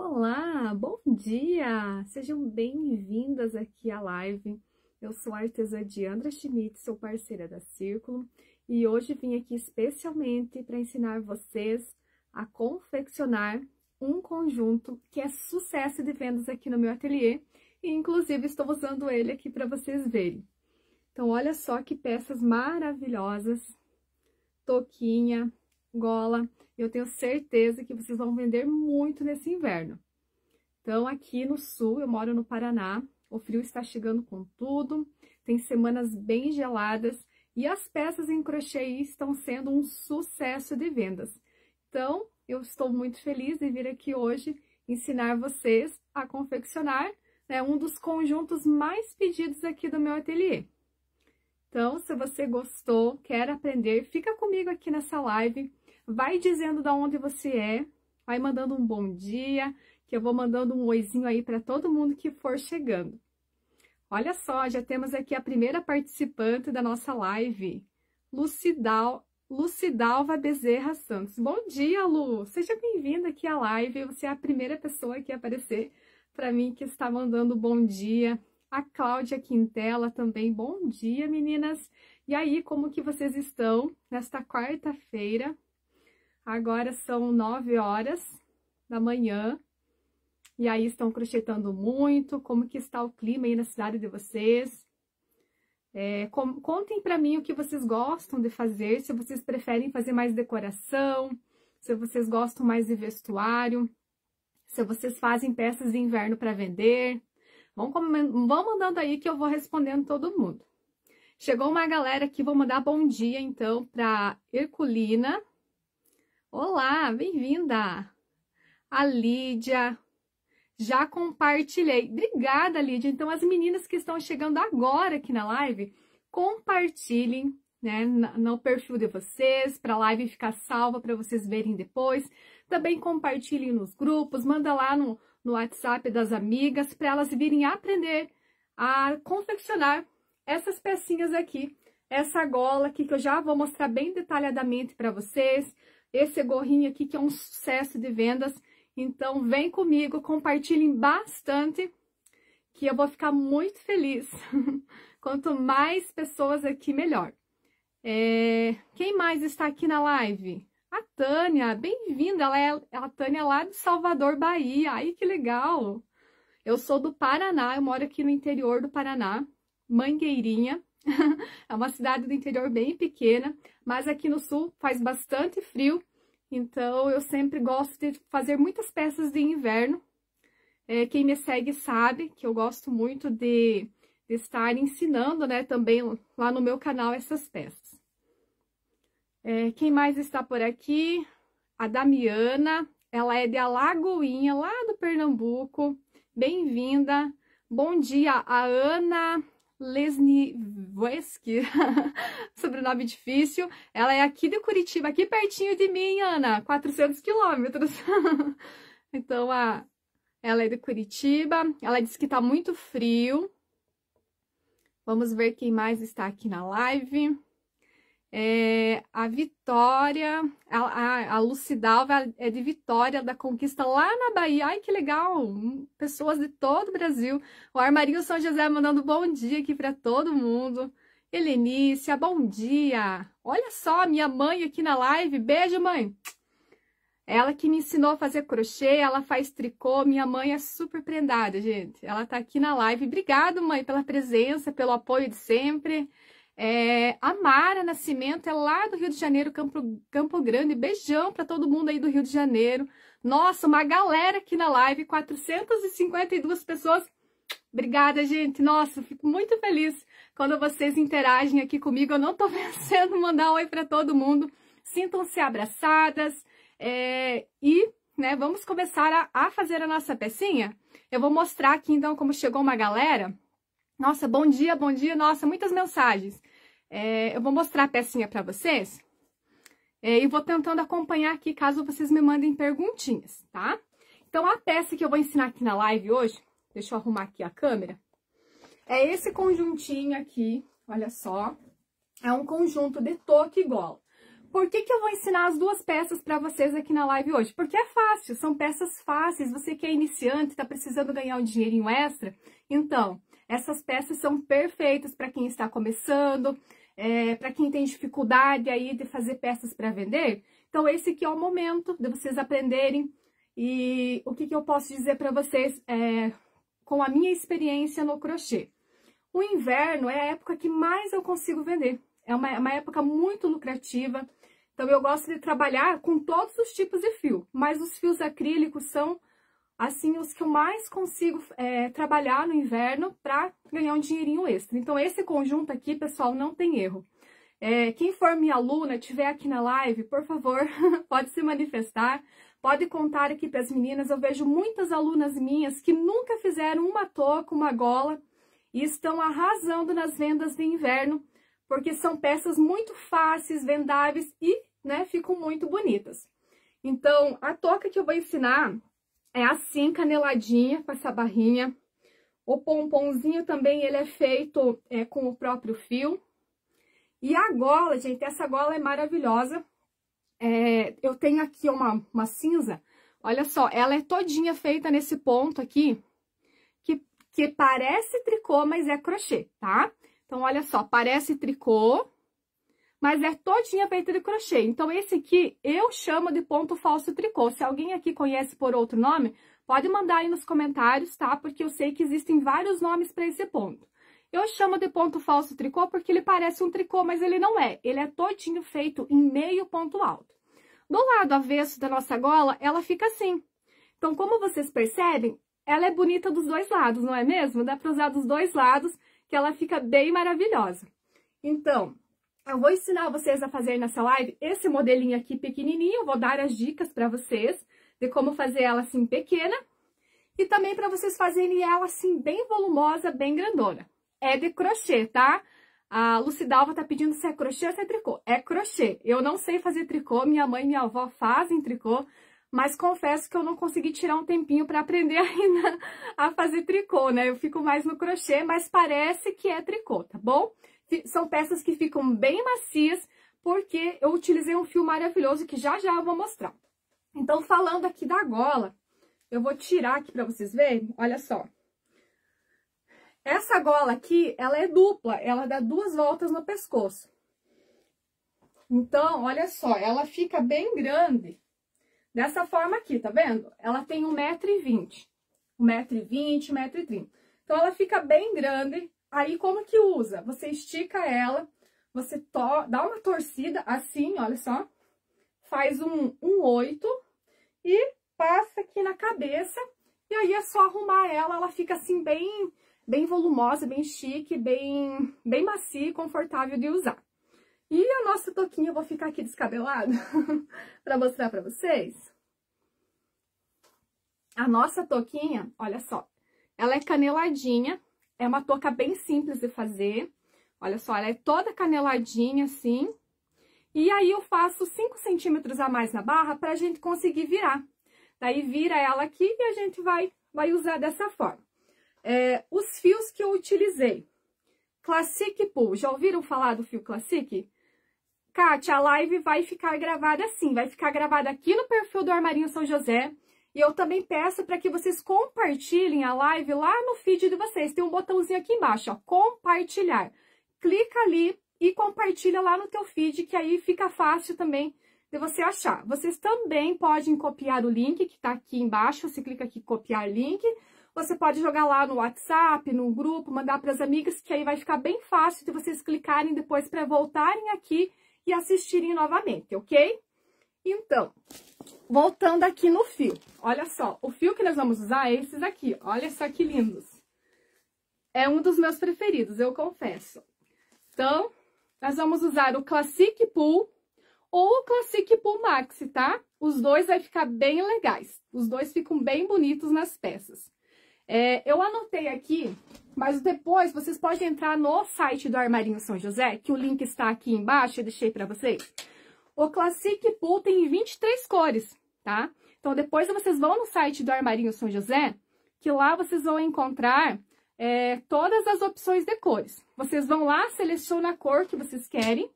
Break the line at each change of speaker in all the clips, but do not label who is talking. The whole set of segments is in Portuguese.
Olá, bom dia! Sejam bem-vindas aqui à live. Eu sou a artesã Diandra Schmidt, sou parceira da Círculo, e hoje vim aqui especialmente para ensinar vocês a confeccionar um conjunto que é sucesso de vendas aqui no meu ateliê, e inclusive estou usando ele aqui para vocês verem. Então, olha só que peças maravilhosas, toquinha, gola. Eu tenho certeza que vocês vão vender muito nesse inverno. Então, aqui no sul, eu moro no Paraná, o frio está chegando com tudo, tem semanas bem geladas e as peças em crochê estão sendo um sucesso de vendas. Então, eu estou muito feliz de vir aqui hoje ensinar vocês a confeccionar né, um dos conjuntos mais pedidos aqui do meu ateliê. Então, se você gostou, quer aprender, fica comigo aqui nessa live, Vai dizendo da onde você é, vai mandando um bom dia, que eu vou mandando um oizinho aí para todo mundo que for chegando. Olha só, já temos aqui a primeira participante da nossa live, Lucidal, Lucidalva Bezerra Santos. Bom dia, Lu! Seja bem-vinda aqui à live. Você é a primeira pessoa que aparecer para mim que está mandando bom dia. A Cláudia Quintela também. Bom dia, meninas! E aí, como que vocês estão nesta quarta-feira? Agora são 9 horas da manhã. E aí estão crochetando muito, como que está o clima aí na cidade de vocês? É, com, contem para mim o que vocês gostam de fazer, se vocês preferem fazer mais decoração, se vocês gostam mais de vestuário, se vocês fazem peças de inverno para vender. Vão, vão mandando aí que eu vou respondendo todo mundo. Chegou uma galera aqui, vou mandar bom dia então para Herculina, Olá, bem-vinda! A Lídia. Já compartilhei. Obrigada, Lídia. Então, as meninas que estão chegando agora aqui na live, compartilhem né, no perfil de vocês, para a live ficar salva para vocês verem depois. Também compartilhem nos grupos, manda lá no, no WhatsApp das amigas para elas virem aprender a confeccionar essas pecinhas aqui, essa gola aqui que eu já vou mostrar bem detalhadamente para vocês, esse gorrinho aqui que é um sucesso de vendas. Então, vem comigo, compartilhem bastante, que eu vou ficar muito feliz. Quanto mais pessoas aqui, melhor. É... Quem mais está aqui na live? A Tânia, bem-vinda. Ela é a Tânia é lá de Salvador, Bahia. Ai, que legal! Eu sou do Paraná, eu moro aqui no interior do Paraná, Mangueirinha. é uma cidade do interior bem pequena, mas aqui no sul faz bastante frio, então eu sempre gosto de fazer muitas peças de inverno. É, quem me segue sabe que eu gosto muito de, de estar ensinando, né, também lá no meu canal essas peças. É, quem mais está por aqui? A Damiana, ela é de Alagoinha, lá do Pernambuco. Bem-vinda. Bom dia, a Ana Lesniewski, sobrenome difícil. Ela é aqui de Curitiba, aqui pertinho de mim, Ana, 400 quilômetros. então, a, ela é de Curitiba, ela disse que tá muito frio. Vamos ver quem mais está aqui na live. É, a Vitória, a, a, Lucidalva é de Vitória da Conquista lá na Bahia. Ai, que legal! Pessoas de todo o Brasil. O Armarinho São José mandando bom dia aqui para todo mundo. Helenícia, bom dia! Olha só, minha mãe aqui na live. Beijo, mãe! Ela que me ensinou a fazer crochê, ela faz tricô. Minha mãe é super prendada, gente. Ela tá aqui na live. Obrigado, mãe, pela presença, pelo apoio de sempre. É, a Mara Nascimento é lá do Rio de Janeiro, Campo, Campo Grande. Beijão para todo mundo aí do Rio de Janeiro. Nossa, uma galera aqui na live, 452 pessoas. Obrigada, gente. Nossa, fico muito feliz quando vocês interagem aqui comigo. Eu não estou vencendo mandar um oi para todo mundo. Sintam-se abraçadas é, e né, vamos começar a, a fazer a nossa pecinha. Eu vou mostrar aqui então como chegou uma galera. Nossa, bom dia, bom dia. Nossa, muitas mensagens. É, eu vou mostrar a pecinha para vocês é, e vou tentando acompanhar aqui, caso vocês me mandem perguntinhas, tá? Então, a peça que eu vou ensinar aqui na live hoje, deixa eu arrumar aqui a câmera, é esse conjuntinho aqui, olha só, é um conjunto de toque e gola. Por que, que eu vou ensinar as duas peças para vocês aqui na live hoje? Porque é fácil, são peças fáceis, você que é iniciante, está precisando ganhar um dinheirinho extra, então, essas peças são perfeitas para quem está começando, é, para quem tem dificuldade aí de fazer peças para vender. Então, esse aqui é o momento de vocês aprenderem. E o que, que eu posso dizer para vocês é, com a minha experiência no crochê? O inverno é a época que mais eu consigo vender. É uma, é uma época muito lucrativa. Então, eu gosto de trabalhar com todos os tipos de fio, mas os fios acrílicos são assim, os que eu mais consigo é, trabalhar no inverno para ganhar um dinheirinho extra. Então, esse conjunto aqui, pessoal, não tem erro. É, quem for minha aluna, estiver aqui na live, por favor, pode se manifestar, pode contar aqui para as meninas. Eu vejo muitas alunas minhas que nunca fizeram uma toca, uma gola, e estão arrasando nas vendas de inverno, porque são peças muito fáceis, vendáveis e né, ficam muito bonitas. Então, a toca que eu vou ensinar é assim, caneladinha, com essa barrinha. O pomponzinho também, ele é feito é, com o próprio fio. E a gola, gente, essa gola é maravilhosa. É, eu tenho aqui uma, uma cinza, olha só, ela é todinha feita nesse ponto aqui, que, que parece tricô, mas é crochê, tá? Então, olha só, parece tricô, mas é todinha feita de crochê. Então, esse aqui eu chamo de ponto falso tricô. Se alguém aqui conhece por outro nome, pode mandar aí nos comentários, tá? Porque eu sei que existem vários nomes para esse ponto. Eu chamo de ponto falso tricô porque ele parece um tricô, mas ele não é. Ele é todinho feito em meio ponto alto. Do lado avesso da nossa gola, ela fica assim. Então, como vocês percebem, ela é bonita dos dois lados, não é mesmo? Dá para usar dos dois lados, que ela fica bem maravilhosa. Então, eu vou ensinar vocês a fazer nessa live esse modelinho aqui pequenininho, vou dar as dicas para vocês de como fazer ela assim pequena e também para vocês fazerem ela assim bem volumosa, bem grandona. É de crochê, tá? A Lucidalva tá pedindo se é crochê ou se é tricô. É crochê. Eu não sei fazer tricô, minha mãe e minha avó fazem tricô, mas confesso que eu não consegui tirar um tempinho para aprender ainda a fazer tricô, né? Eu fico mais no crochê, mas parece que é tricô, tá bom? são peças que ficam bem macias, porque eu utilizei um fio maravilhoso que já já eu vou mostrar. Então, falando aqui da gola, eu vou tirar aqui para vocês verem, olha só. Essa gola aqui, ela é dupla, ela dá duas voltas no pescoço. Então, olha só, ela fica bem grande, dessa forma aqui, tá vendo? Ela tem 1,20m, 1,20m, 1,30m. Então, ela fica bem grande Aí como que usa? Você estica ela, você dá uma torcida assim, olha só, faz um, um 8 e passa aqui na cabeça e aí é só arrumar ela, ela fica assim bem bem volumosa, bem chique, bem, bem macia e confortável de usar. E a nossa toquinha, eu vou ficar aqui descabelada para mostrar para vocês. A nossa toquinha, olha só, ela é caneladinha, é uma touca bem simples de fazer. Olha só, ela é toda caneladinha assim. E aí eu faço 5 centímetros a mais na barra para a gente conseguir virar. Daí vira ela aqui e a gente vai, vai usar dessa forma. É, os fios que eu utilizei. Classic Pool. Já ouviram falar do fio Classic? Kátia, a live vai ficar gravada assim. Vai ficar gravada aqui no perfil do Armarinho São José. E eu também peço para que vocês compartilhem a live lá no feed de vocês. Tem um botãozinho aqui embaixo, ó, compartilhar. Clica ali e compartilha lá no teu feed, que aí fica fácil também de você achar. Vocês também podem copiar o link que está aqui embaixo, você clica aqui copiar link. Você pode jogar lá no WhatsApp, no grupo, mandar para as amigas, que aí vai ficar bem fácil de vocês clicarem depois para voltarem aqui e assistirem novamente, ok? Então, voltando aqui no fio. Olha só, o fio que nós vamos usar é esses aqui. Olha só que lindos. É um dos meus preferidos, eu confesso. Então, nós vamos usar o Classic Pool ou o Classic Pool Maxi, tá? Os dois vai ficar bem legais. Os dois ficam bem bonitos nas peças. É, eu anotei aqui, mas depois vocês podem entrar no site do Armarinho São José, que o link está aqui embaixo, eu deixei para vocês. O Classic Pool tem 23 cores, tá? Então, depois vocês vão no site do Armarinho São José, que lá vocês vão encontrar é, todas as opções de cores. Vocês vão lá, selecionam a cor que vocês querem,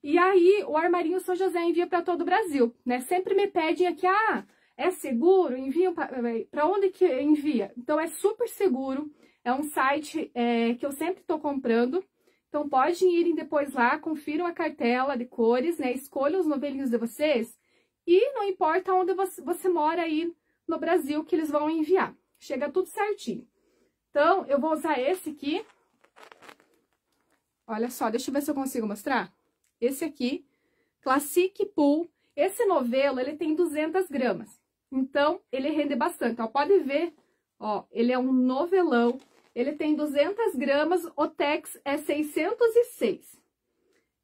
e aí o Armarinho São José envia para todo o Brasil, né? Sempre me pedem aqui, ah, é seguro? Envia para eh, onde que envia? Então, é super seguro, é um site é, que eu sempre estou comprando, então, podem irem depois lá, confiram a cartela de cores, né? Escolham os novelinhos de vocês e não importa onde você mora aí no Brasil que eles vão enviar. Chega tudo certinho. Então, eu vou usar esse aqui. Olha só, deixa eu ver se eu consigo mostrar. Esse aqui, Classic Pool. Esse novelo, ele tem 200 gramas. Então, ele rende bastante. Ó, pode ver, ó, ele é um novelão ele tem 200 gramas, o Tex é 606.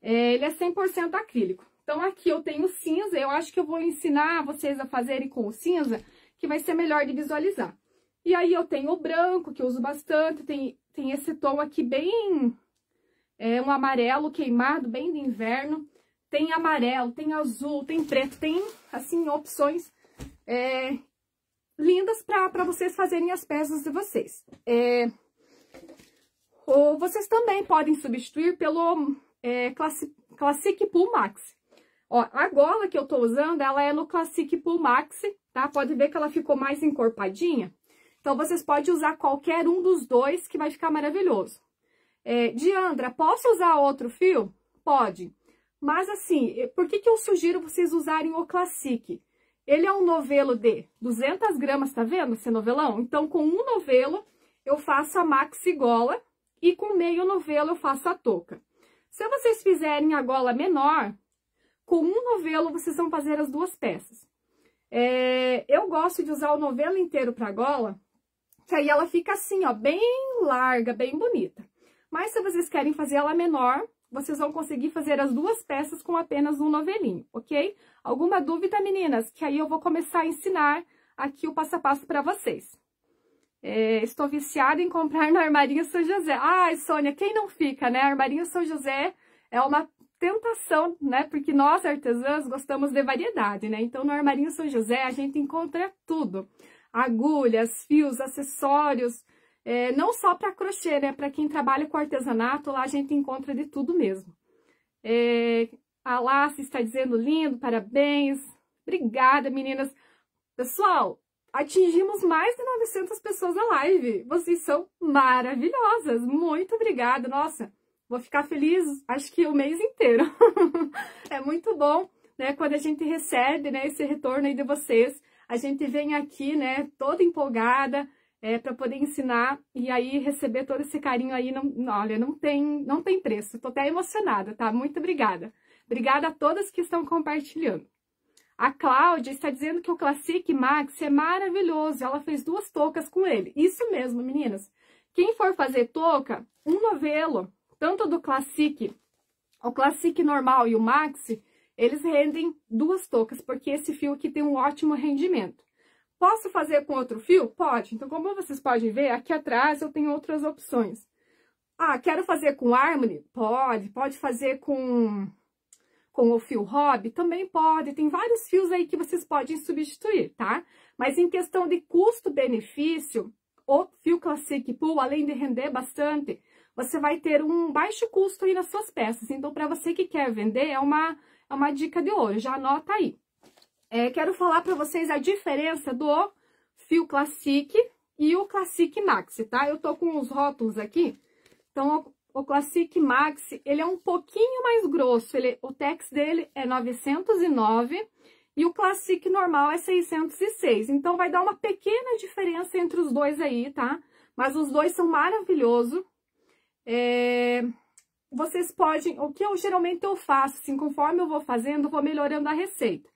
É, ele é 100% acrílico. Então, aqui eu tenho cinza, eu acho que eu vou ensinar vocês a fazerem com o cinza, que vai ser melhor de visualizar. E aí, eu tenho o branco, que eu uso bastante, tem, tem esse tom aqui bem... É, um amarelo queimado, bem de inverno. Tem amarelo, tem azul, tem preto, tem, assim, opções é, lindas para vocês fazerem as peças de vocês. É, ou vocês também podem substituir pelo é, Classic, Classic Pool Max. Ó, a gola que eu tô usando, ela é no Classic Pool Max, tá? Pode ver que ela ficou mais encorpadinha. Então, vocês podem usar qualquer um dos dois, que vai ficar maravilhoso. É, Diandra, posso usar outro fio? Pode. Mas, assim, por que, que eu sugiro vocês usarem o Classic? Ele é um novelo de 200 gramas, tá vendo esse novelão? Então, com um novelo, eu faço a maxi gola e com meio novelo eu faço a touca. Se vocês fizerem a gola menor, com um novelo vocês vão fazer as duas peças. É, eu gosto de usar o novelo inteiro para gola, que aí ela fica assim, ó, bem larga, bem bonita. Mas se vocês querem fazer ela menor, vocês vão conseguir fazer as duas peças com apenas um novelinho, ok? Alguma dúvida, meninas? Que aí eu vou começar a ensinar aqui o passo a passo para vocês. É, estou viciada em comprar no Armarinho São José. Ai, Sônia, quem não fica, né? Armarinho São José é uma tentação, né? Porque nós, artesãs, gostamos de variedade, né? Então, no Armarinho São José, a gente encontra tudo. Agulhas, fios, acessórios, é, não só para crochê, né? Para quem trabalha com artesanato, lá a gente encontra de tudo mesmo. É, a Lácia está dizendo lindo, parabéns. Obrigada, meninas. Pessoal, atingimos mais de 900 pessoas na live. Vocês são maravilhosas. Muito obrigada. Nossa, vou ficar feliz acho que o mês inteiro. é muito bom, né? Quando a gente recebe né, esse retorno aí de vocês. A gente vem aqui, né, toda empolgada, é, para poder ensinar e aí receber todo esse carinho aí, não, olha, não tem, não tem preço. Estou até emocionada, tá? Muito obrigada. Obrigada a todas que estão compartilhando. A Cláudia está dizendo que o Classic Max é maravilhoso. Ela fez duas toucas com ele. Isso mesmo, meninas. Quem for fazer touca, um novelo, tanto do Classic, o Classic normal e o Maxi, eles rendem duas toucas, porque esse fio aqui tem um ótimo rendimento. Posso fazer com outro fio? Pode. Então, como vocês podem ver, aqui atrás eu tenho outras opções. Ah, quero fazer com Harmony? Pode. Pode fazer com, com o fio Hobby? Também pode. Tem vários fios aí que vocês podem substituir, tá? Mas em questão de custo-benefício, o fio Classic Pool, além de render bastante, você vai ter um baixo custo aí nas suas peças. Então, para você que quer vender, é uma, é uma dica de ouro. Já anota aí é, quero falar para vocês a diferença do fio Classic e o Classic Max, tá? Eu tô com os rótulos aqui, então o, o Classic Max, ele é um pouquinho mais grosso, ele, o tex dele é 909 e o Classic normal é 606, então vai dar uma pequena diferença entre os dois aí, tá? Mas os dois são maravilhosos, é, vocês podem, o que eu geralmente eu faço, assim, conforme eu vou fazendo, vou melhorando a receita.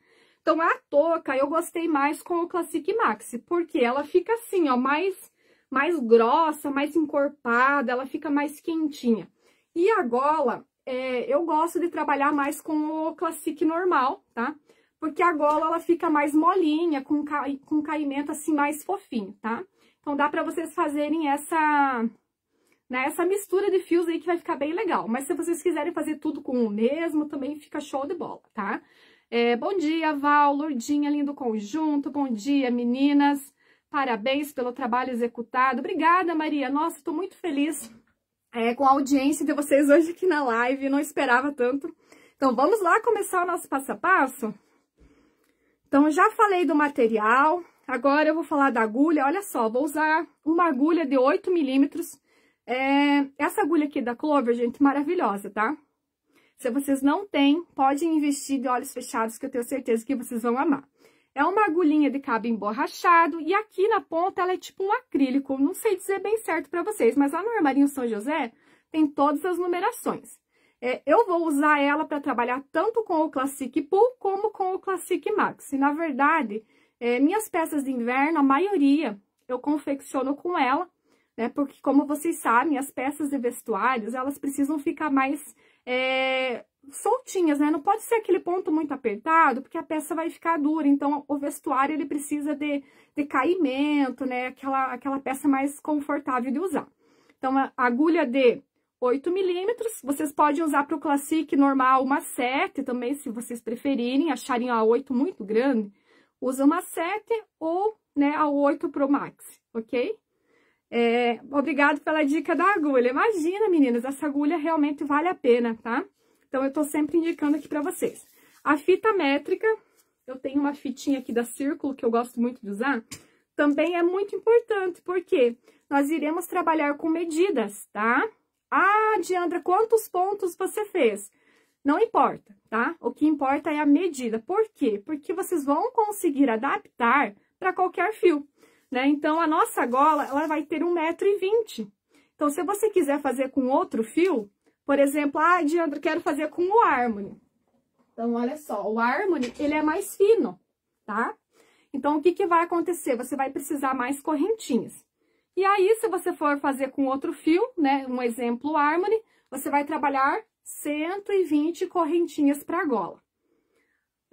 Então, a touca eu gostei mais com o Classic Maxi, porque ela fica assim, ó, mais, mais grossa, mais encorpada, ela fica mais quentinha. E a gola, é, eu gosto de trabalhar mais com o Classic normal, tá? Porque a gola, ela fica mais molinha, com, ca... com caimento assim mais fofinho, tá? Então, dá pra vocês fazerem essa, né, essa mistura de fios aí que vai ficar bem legal. Mas se vocês quiserem fazer tudo com o mesmo, também fica show de bola, tá? Tá? É, bom dia, Val, Lourdinha, lindo conjunto. Bom dia, meninas. Parabéns pelo trabalho executado. Obrigada, Maria. Nossa, estou muito feliz é, com a audiência de vocês hoje aqui na live. Não esperava tanto. Então, vamos lá começar o nosso passo a passo? Então, já falei do material. Agora eu vou falar da agulha. Olha só, vou usar uma agulha de 8 milímetros. É, essa agulha aqui da Clover, gente, maravilhosa, tá? Tá? Se vocês não têm, podem investir de olhos fechados, que eu tenho certeza que vocês vão amar. É uma agulhinha de cabo emborrachado e aqui na ponta ela é tipo um acrílico. Não sei dizer bem certo para vocês, mas lá no armarinho São José tem todas as numerações. É, eu vou usar ela para trabalhar tanto com o Classic Pool como com o Classic Max. E, na verdade, é, minhas peças de inverno, a maioria eu confecciono com ela, né? Porque, como vocês sabem, as peças de vestuários, elas precisam ficar mais é, soltinhas, né? Não pode ser aquele ponto muito apertado, porque a peça vai ficar dura. Então, o vestuário, ele precisa de, de caimento, né? Aquela, aquela peça mais confortável de usar. Então, a agulha de 8 milímetros. Vocês podem usar para o Classic normal uma 7 também, se vocês preferirem. Acharem a 8 muito grande, usa uma 7 ou né, a 8 Pro Max, ok? É, obrigado pela dica da agulha. Imagina, meninas, essa agulha realmente vale a pena, tá? Então, eu tô sempre indicando aqui pra vocês. A fita métrica, eu tenho uma fitinha aqui da Círculo, que eu gosto muito de usar, também é muito importante, porque nós iremos trabalhar com medidas, tá? Ah, Diandra, quantos pontos você fez? Não importa, tá? O que importa é a medida. Por quê? Porque vocês vão conseguir adaptar para qualquer fio né? Então, a nossa gola, ela vai ter 1,20m. Então, se você quiser fazer com outro fio, por exemplo, ah, Diandra, quero fazer com o Harmony. Então, olha só, o Harmony, ele é mais fino, tá? Então, o que, que vai acontecer? Você vai precisar mais correntinhas. E aí, se você for fazer com outro fio, né, um exemplo Harmony, você vai trabalhar 120 correntinhas para a gola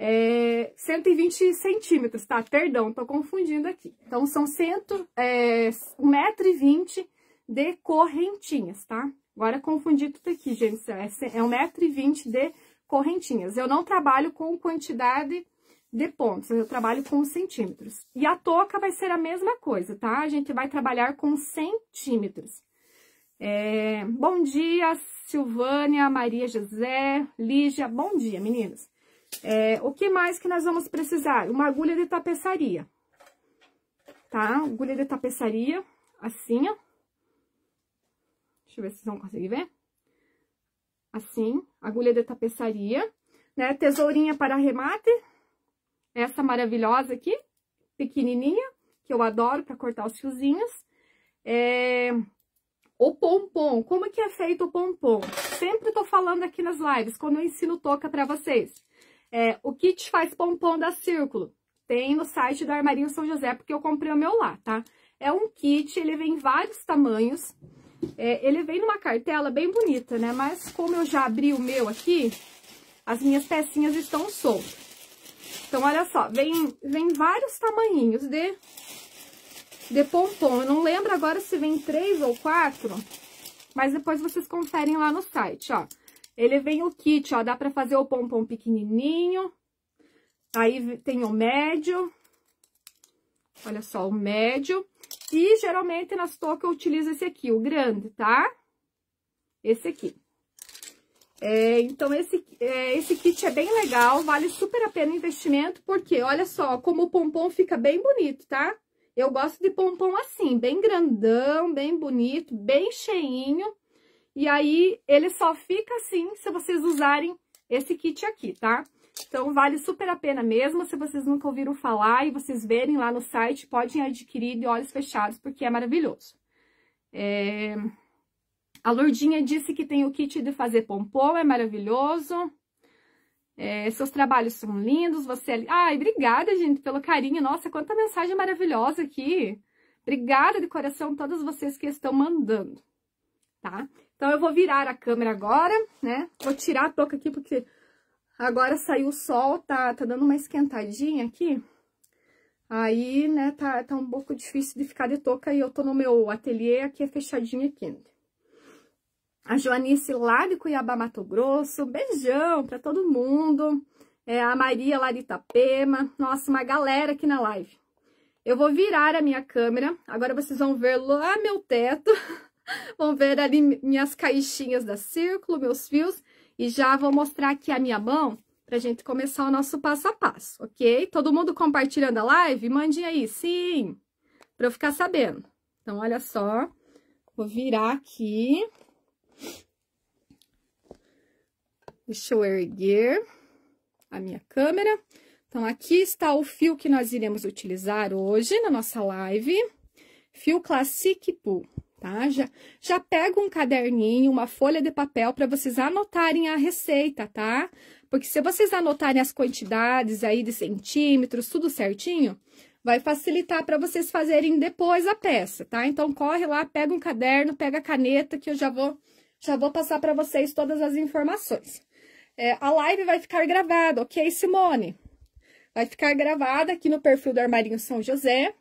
é, 120 centímetros, tá? Perdão, tô confundindo aqui. Então, são cento, é, 1,20m de correntinhas, tá? Agora, confundi tudo aqui, gente. É, 1,20m é de correntinhas. Eu não trabalho com quantidade de pontos, eu trabalho com centímetros. E a toca vai ser a mesma coisa, tá? A gente vai trabalhar com centímetros. É, bom dia, Silvânia, Maria José, Lígia, bom dia, meninas. É, o que mais que nós vamos precisar? Uma agulha de tapeçaria, tá? Agulha de tapeçaria, assim, ó. Deixa eu ver se vocês vão conseguir ver. Assim, agulha de tapeçaria, né? Tesourinha para remate, essa maravilhosa aqui, pequenininha, que eu adoro para cortar os fiozinhos. É, o pompom, como é que é feito o pompom? Sempre tô falando aqui nas lives, quando eu ensino toca para vocês. É, o kit faz pompom da Círculo. Tem no site do Armarinho São José, porque eu comprei o meu lá, tá? É um kit, ele vem em vários tamanhos. É, ele vem numa cartela bem bonita, né? Mas como eu já abri o meu aqui, as minhas pecinhas estão soltas. Então, olha só, vem, vem vários tamanhinhos de, de pompom. Eu não lembro agora se vem três ou quatro, mas depois vocês conferem lá no site, ó. Ele vem o kit, ó, dá pra fazer o pompom pequenininho. Aí tem o médio. Olha só, o médio. E geralmente nas tocas eu utilizo esse aqui, o grande, tá? Esse aqui. É, então, esse, é, esse kit é bem legal, vale super a pena o investimento, porque olha só como o pompom fica bem bonito, tá? Eu gosto de pompom assim, bem grandão, bem bonito, bem cheinho. E aí, ele só fica assim se vocês usarem esse kit aqui, tá? Então, vale super a pena mesmo. Se vocês nunca ouviram falar e vocês verem lá no site, podem adquirir de olhos fechados, porque é maravilhoso. É... A Lourdinha disse que tem o kit de fazer pompom, é maravilhoso. É, seus trabalhos são lindos, você... Ai, obrigada, gente, pelo carinho. Nossa, quanta mensagem maravilhosa aqui. Obrigada de coração a todas vocês que estão mandando, tá? Então, eu vou virar a câmera agora, né? Vou tirar a touca aqui, porque agora saiu o sol, tá, tá dando uma esquentadinha aqui. Aí, né, tá, tá um pouco difícil de ficar de touca e eu tô no meu ateliê, aqui é fechadinho aqui. A Joanice lá de Cuiabá, Mato Grosso, beijão pra todo mundo. É, a Maria lá de Itapema, nossa, uma galera aqui na live. Eu vou virar a minha câmera, agora vocês vão ver lá meu teto, vão ver ali minhas caixinhas da círculo, meus fios. E já vou mostrar aqui a minha mão pra gente começar o nosso passo a passo, ok? Todo mundo compartilhando a live? Mandem aí, sim, pra eu ficar sabendo. Então, olha só, vou virar aqui. Deixa eu erguer a minha câmera. Então, aqui está o fio que nós iremos utilizar hoje na nossa live. Fio Classic Pool tá? Já, já pega um caderninho, uma folha de papel para vocês anotarem a receita, tá? Porque se vocês anotarem as quantidades aí de centímetros, tudo certinho, vai facilitar para vocês fazerem depois a peça, tá? Então, corre lá, pega um caderno, pega a caneta, que eu já vou, já vou passar para vocês todas as informações. É, a live vai ficar gravada, ok, Simone? Vai ficar gravada aqui no perfil do Armarinho São José.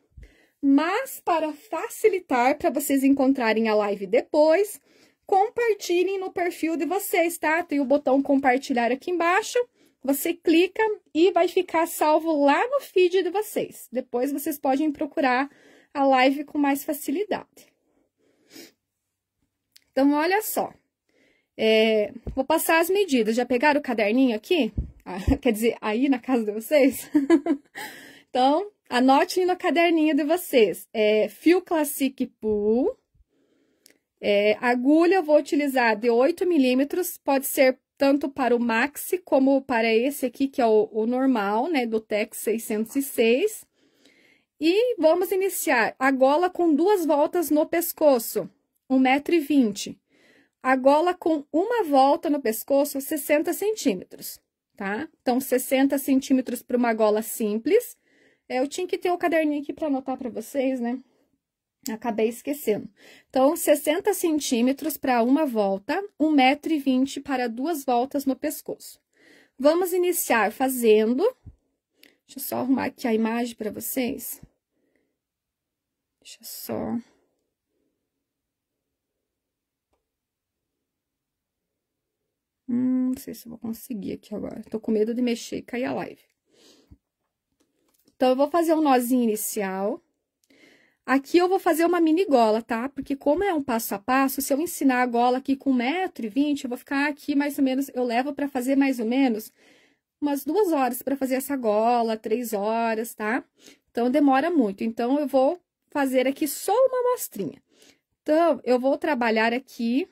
Mas, para facilitar para vocês encontrarem a live depois, compartilhem no perfil de vocês, tá? Tem o botão compartilhar aqui embaixo. Você clica e vai ficar salvo lá no feed de vocês. Depois vocês podem procurar a live com mais facilidade. Então, olha só. É, vou passar as medidas. Já pegaram o caderninho aqui? Ah, quer dizer, aí na casa de vocês? então, Anote no caderninho de vocês. É, fio Classic Pool. É, agulha eu vou utilizar de 8 milímetros, pode ser tanto para o maxi como para esse aqui, que é o, o normal, né, do Tex 606. E vamos iniciar a gola com duas voltas no pescoço, 1,20m. A gola com uma volta no pescoço, 60 centímetros, tá? Então, 60 centímetros para uma gola simples é, eu tinha que ter o caderninho aqui para anotar para vocês, né? Acabei esquecendo. Então, 60 centímetros para uma volta, 1,20m para duas voltas no pescoço. Vamos iniciar fazendo... Deixa eu só arrumar aqui a imagem para vocês. Deixa eu só... Hum, não sei se eu vou conseguir aqui agora. Tô com medo de mexer e cair a live. Então, eu vou fazer um nozinho inicial. Aqui eu vou fazer uma mini gola, tá? Porque como é um passo a passo, se eu ensinar a gola aqui com 1,20m, eu vou ficar aqui mais ou menos... Eu levo para fazer mais ou menos umas duas horas para fazer essa gola, três horas, tá? Então, demora muito. Então, eu vou fazer aqui só uma amostrinha. Então, eu vou trabalhar aqui,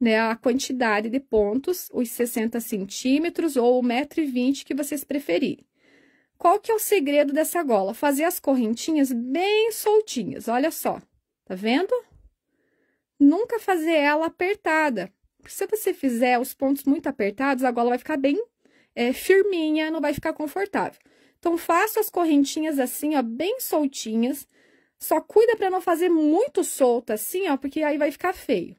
né, a quantidade de pontos, os 60 centímetros ou 1,20m que vocês preferirem. Qual que é o segredo dessa gola? Fazer as correntinhas bem soltinhas, olha só, tá vendo? Nunca fazer ela apertada, se você fizer os pontos muito apertados, a gola vai ficar bem é, firminha, não vai ficar confortável. Então, faça as correntinhas assim, ó, bem soltinhas. Só cuida para não fazer muito solta assim, ó, porque aí vai ficar feio.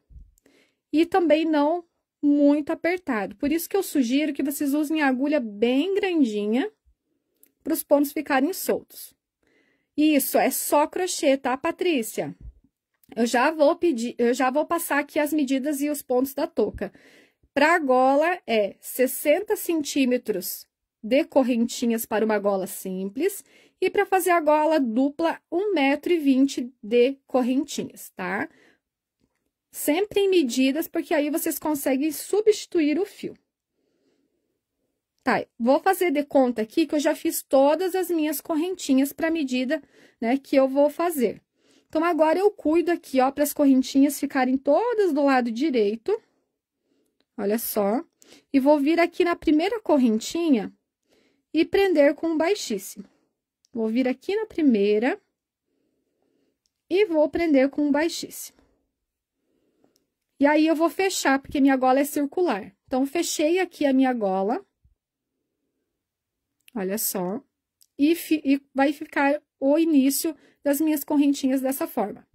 E também não muito apertado. Por isso que eu sugiro que vocês usem a agulha bem grandinha para os pontos ficarem soltos. Isso, é só crochê, tá, Patrícia? Eu já vou pedir, eu já vou passar aqui as medidas e os pontos da touca. Para a gola é 60 centímetros de correntinhas para uma gola simples e para fazer a gola dupla 1,20m de correntinhas, tá? Sempre em medidas, porque aí vocês conseguem substituir o fio. Tá, vou fazer de conta aqui que eu já fiz todas as minhas correntinhas para a medida, né, que eu vou fazer. Então, agora eu cuido aqui, ó, para as correntinhas ficarem todas do lado direito. Olha só. E vou vir aqui na primeira correntinha e prender com um baixíssimo. Vou vir aqui na primeira e vou prender com um baixíssimo. E aí, eu vou fechar, porque minha gola é circular. Então, fechei aqui a minha gola Olha só. E, e vai ficar o início das minhas correntinhas dessa forma.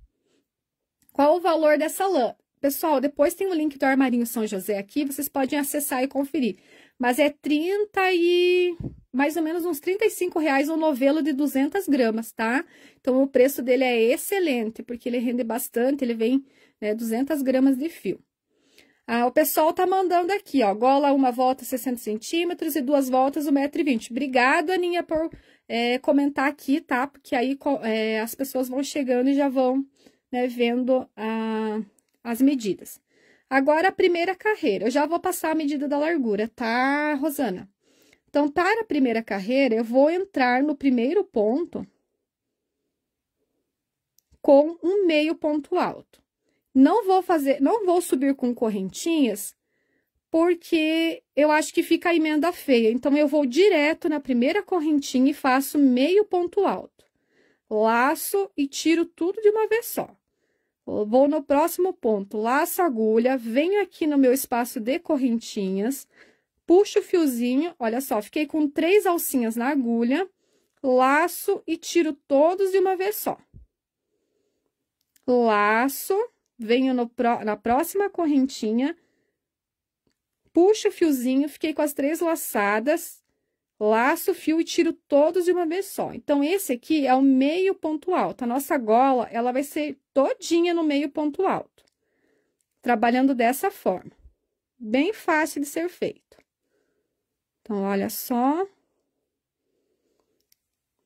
Qual o valor dessa lã? Pessoal, depois tem o link do Armarinho São José aqui, vocês podem acessar e conferir. Mas é 30 e... mais ou menos uns 35 reais um novelo de 200 gramas, tá? Então, o preço dele é excelente, porque ele rende bastante, ele vem né, 200 gramas de fio. Ah, o pessoal tá mandando aqui, ó, gola uma volta 60 centímetros e duas voltas 1,20m. Obrigado, Aninha, por é, comentar aqui, tá? Porque aí é, as pessoas vão chegando e já vão né, vendo a, as medidas. Agora, a primeira carreira. Eu já vou passar a medida da largura, tá, Rosana? Então, para a primeira carreira, eu vou entrar no primeiro ponto com um meio ponto alto. Não vou fazer, não vou subir com correntinhas, porque eu acho que fica a emenda feia. Então, eu vou direto na primeira correntinha e faço meio ponto alto. Laço e tiro tudo de uma vez só. Vou no próximo ponto, laço a agulha, venho aqui no meu espaço de correntinhas, puxo o fiozinho, olha só, fiquei com três alcinhas na agulha, laço e tiro todos de uma vez só. Laço, venho no, na próxima correntinha, puxo o fiozinho, fiquei com as três laçadas, laço o fio e tiro todos de uma vez só. Então, esse aqui é o meio ponto alto. A nossa gola, ela vai ser todinha no meio ponto alto. Trabalhando dessa forma. Bem fácil de ser feito. Então, olha só.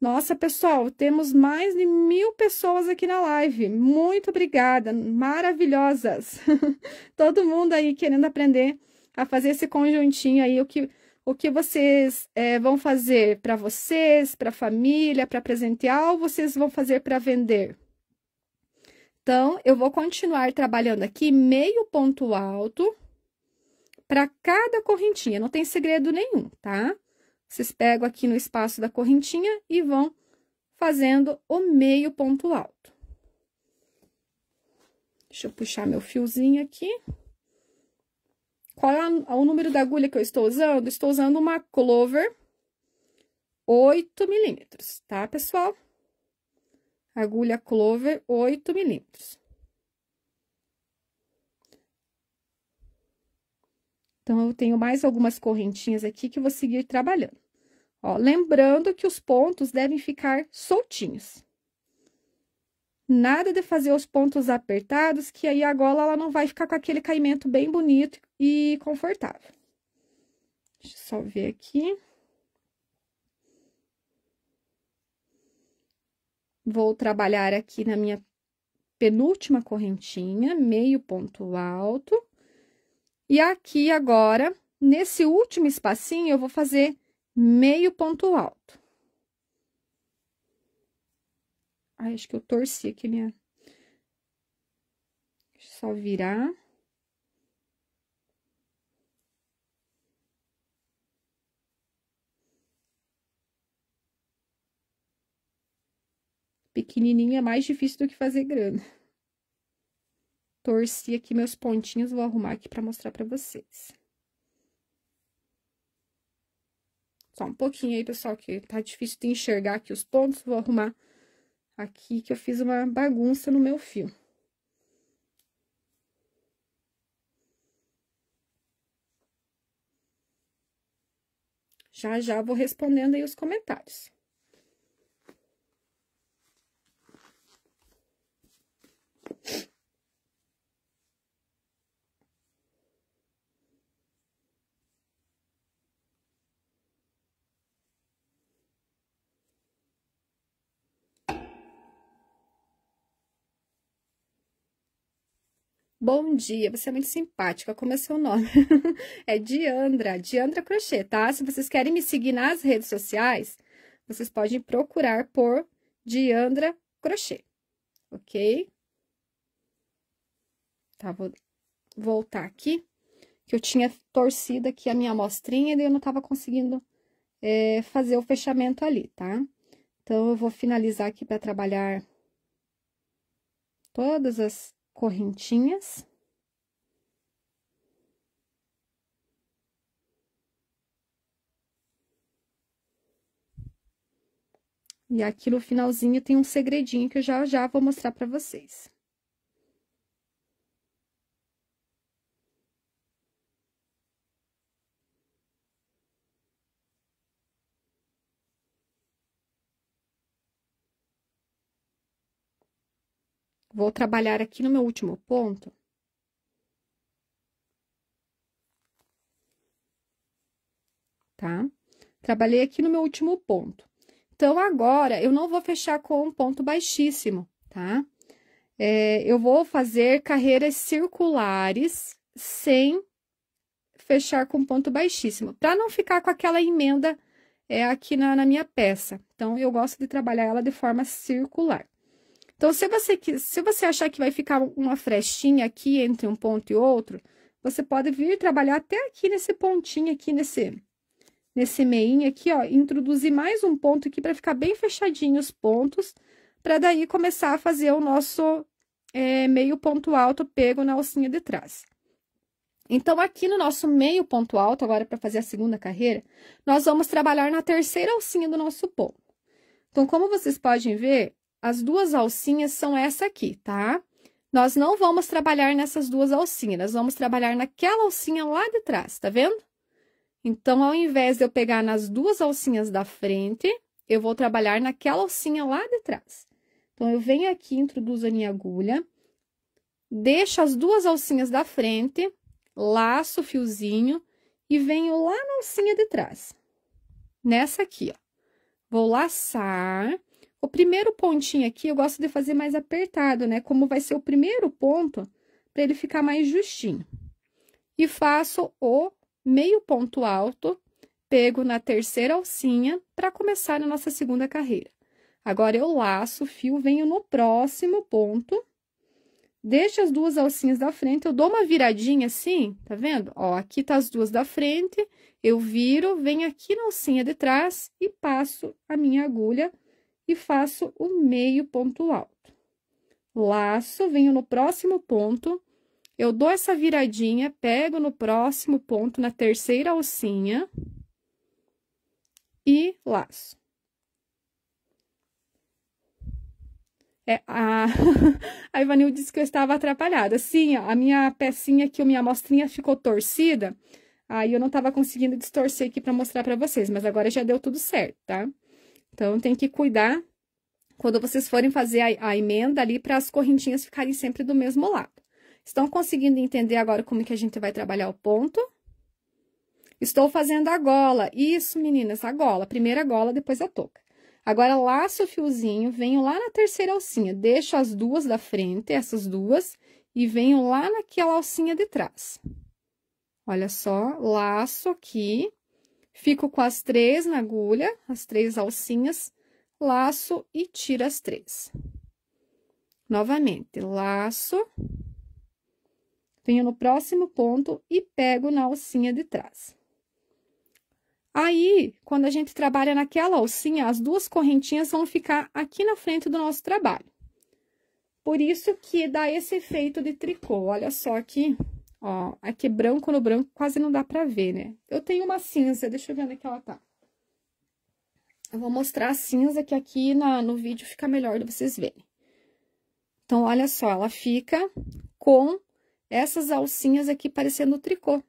Nossa, pessoal, temos mais de mil pessoas aqui na live. Muito obrigada, maravilhosas. Todo mundo aí querendo aprender a fazer esse conjuntinho aí, o que, o que vocês é, vão fazer para vocês, para a família, para presentear, ou vocês vão fazer para vender? Então, eu vou continuar trabalhando aqui meio ponto alto para cada correntinha, não tem segredo nenhum, tá? Vocês pegam aqui no espaço da correntinha e vão fazendo o meio ponto alto. Deixa eu puxar meu fiozinho aqui. Qual é o número da agulha que eu estou usando? Estou usando uma Clover 8 milímetros, tá, pessoal? Agulha Clover 8 milímetros. Então, eu tenho mais algumas correntinhas aqui que vou seguir trabalhando. Ó, lembrando que os pontos devem ficar soltinhos. Nada de fazer os pontos apertados, que aí a gola ela não vai ficar com aquele caimento bem bonito e confortável. Deixa eu só ver aqui. Vou trabalhar aqui na minha penúltima correntinha, meio ponto alto e aqui agora, nesse último espacinho, eu vou fazer meio ponto alto. Ai, acho que eu torci aqui minha... Deixa eu só virar. Pequenininho é mais difícil do que fazer grande torci aqui meus pontinhos, vou arrumar aqui para mostrar para vocês. Só um pouquinho aí, pessoal, que tá difícil de enxergar aqui os pontos, vou arrumar aqui que eu fiz uma bagunça no meu fio. Já, já vou respondendo aí os comentários. you Bom dia, você é muito simpática. Como é seu nome? é Diandra, Diandra Crochê, tá? Se vocês querem me seguir nas redes sociais, vocês podem procurar por Diandra Crochê, ok? Tá, vou voltar aqui, que eu tinha torcido aqui a minha amostrinha e eu não tava conseguindo é, fazer o fechamento ali, tá? Então, eu vou finalizar aqui para trabalhar todas as correntinhas. E aqui no finalzinho tem um segredinho que eu já já vou mostrar para vocês. Vou trabalhar aqui no meu último ponto. Tá? Trabalhei aqui no meu último ponto. Então, agora, eu não vou fechar com um ponto baixíssimo, tá? É, eu vou fazer carreiras circulares sem fechar com ponto baixíssimo, para não ficar com aquela emenda é, aqui na, na minha peça. Então, eu gosto de trabalhar ela de forma circular. Então, se você, se você achar que vai ficar uma frestinha aqui entre um ponto e outro, você pode vir trabalhar até aqui nesse pontinho aqui, nesse, nesse meinho aqui, ó, introduzir mais um ponto aqui para ficar bem fechadinho os pontos, para daí começar a fazer o nosso é, meio ponto alto pego na alcinha de trás. Então, aqui no nosso meio ponto alto, agora para fazer a segunda carreira, nós vamos trabalhar na terceira alcinha do nosso ponto. Então, como vocês podem ver, as duas alcinhas são essa aqui, tá? Nós não vamos trabalhar nessas duas alcinhas, nós vamos trabalhar naquela alcinha lá de trás, tá vendo? Então, ao invés de eu pegar nas duas alcinhas da frente, eu vou trabalhar naquela alcinha lá de trás. Então, eu venho aqui, introduzo a minha agulha, deixo as duas alcinhas da frente, laço o fiozinho e venho lá na alcinha de trás. Nessa aqui, ó. Vou laçar, o primeiro pontinho aqui, eu gosto de fazer mais apertado, né? Como vai ser o primeiro ponto, para ele ficar mais justinho. E faço o meio ponto alto, pego na terceira alcinha, para começar a nossa segunda carreira. Agora, eu laço o fio, venho no próximo ponto, deixo as duas alcinhas da frente, eu dou uma viradinha assim, tá vendo? Ó, aqui tá as duas da frente, eu viro, venho aqui na alcinha de trás e passo a minha agulha e faço o meio ponto alto. Laço, venho no próximo ponto, eu dou essa viradinha, pego no próximo ponto, na terceira alcinha, e laço. É, a... a Ivanil disse que eu estava atrapalhada. Sim, a minha pecinha aqui, a minha amostrinha ficou torcida, aí eu não estava conseguindo distorcer aqui para mostrar para vocês, mas agora já deu tudo certo, tá? Então, tem que cuidar quando vocês forem fazer a, a emenda ali para as correntinhas ficarem sempre do mesmo lado. Estão conseguindo entender agora como que a gente vai trabalhar o ponto? Estou fazendo a gola. Isso, meninas, a gola. Primeira gola, depois a touca. Agora, laço o fiozinho, venho lá na terceira alcinha, deixo as duas da frente, essas duas, e venho lá naquela alcinha de trás. Olha só, laço aqui, Fico com as três na agulha, as três alcinhas, laço e tiro as três. Novamente, laço, venho no próximo ponto e pego na alcinha de trás. Aí, quando a gente trabalha naquela alcinha, as duas correntinhas vão ficar aqui na frente do nosso trabalho. Por isso que dá esse efeito de tricô, olha só aqui. Ó, aqui branco no branco quase não dá pra ver, né? Eu tenho uma cinza, deixa eu ver onde é que ela tá. Eu vou mostrar a cinza que aqui na, no vídeo fica melhor de vocês verem. Então, olha só, ela fica com essas alcinhas aqui parecendo tricô.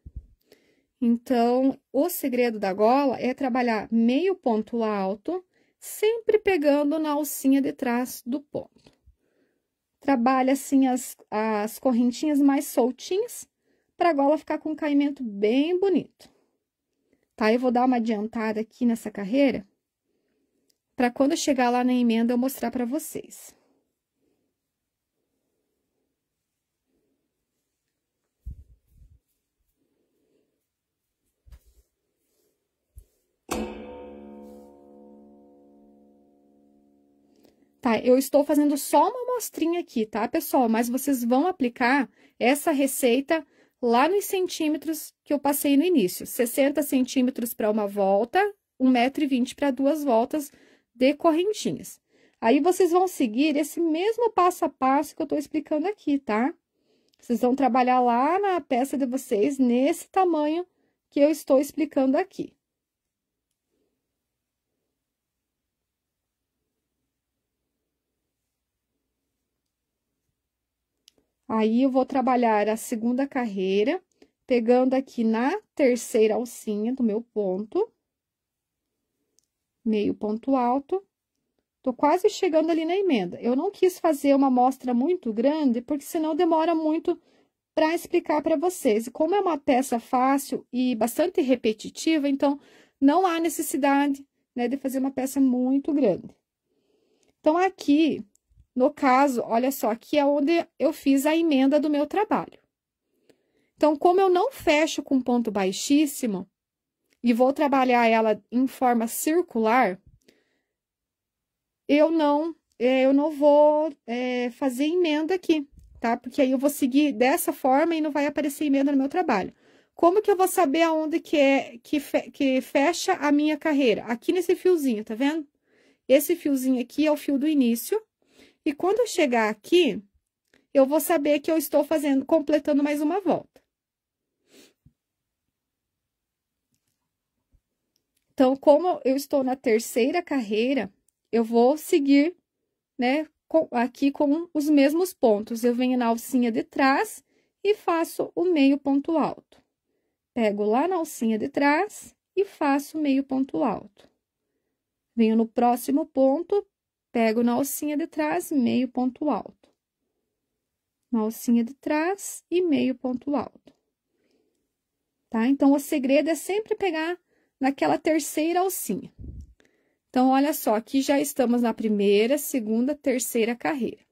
Então, o segredo da gola é trabalhar meio ponto alto, sempre pegando na alcinha de trás do ponto. Trabalha, assim, as, as correntinhas mais soltinhas, para a gola ficar com um caimento bem bonito. Tá? Eu vou dar uma adiantada aqui nessa carreira, para quando chegar lá na emenda eu mostrar para vocês. Tá, eu estou fazendo só uma mostrinha aqui, tá, pessoal? Mas vocês vão aplicar essa receita lá nos centímetros que eu passei no início. 60 centímetros para uma volta, 1,20m para duas voltas de correntinhas. Aí, vocês vão seguir esse mesmo passo a passo que eu estou explicando aqui, tá? Vocês vão trabalhar lá na peça de vocês, nesse tamanho que eu estou explicando aqui. Aí, eu vou trabalhar a segunda carreira, pegando aqui na terceira alcinha do meu ponto, meio ponto alto. Tô quase chegando ali na emenda. Eu não quis fazer uma amostra muito grande, porque senão demora muito para explicar para vocês. E como é uma peça fácil e bastante repetitiva, então não há necessidade, né, de fazer uma peça muito grande. Então, aqui, no caso, olha só, aqui é onde eu fiz a emenda do meu trabalho. Então, como eu não fecho com ponto baixíssimo e vou trabalhar ela em forma circular, eu não, é, eu não vou é, fazer emenda aqui, tá? Porque aí eu vou seguir dessa forma e não vai aparecer emenda no meu trabalho. Como que eu vou saber aonde que é que, fe, que fecha a minha carreira? Aqui nesse fiozinho, tá vendo? Esse fiozinho aqui é o fio do início e quando eu chegar aqui, eu vou saber que eu estou fazendo, completando mais uma volta. Então, como eu estou na terceira carreira, eu vou seguir, né, aqui com os mesmos pontos. Eu venho na alcinha de trás e faço o meio ponto alto. Pego lá na alcinha de trás e faço meio ponto alto. Venho no próximo ponto, Pego na alcinha de trás, meio ponto alto. Na alcinha de trás e meio ponto alto. Tá? Então, o segredo é sempre pegar naquela terceira alcinha. Então, olha só, aqui já estamos na primeira, segunda, terceira carreira.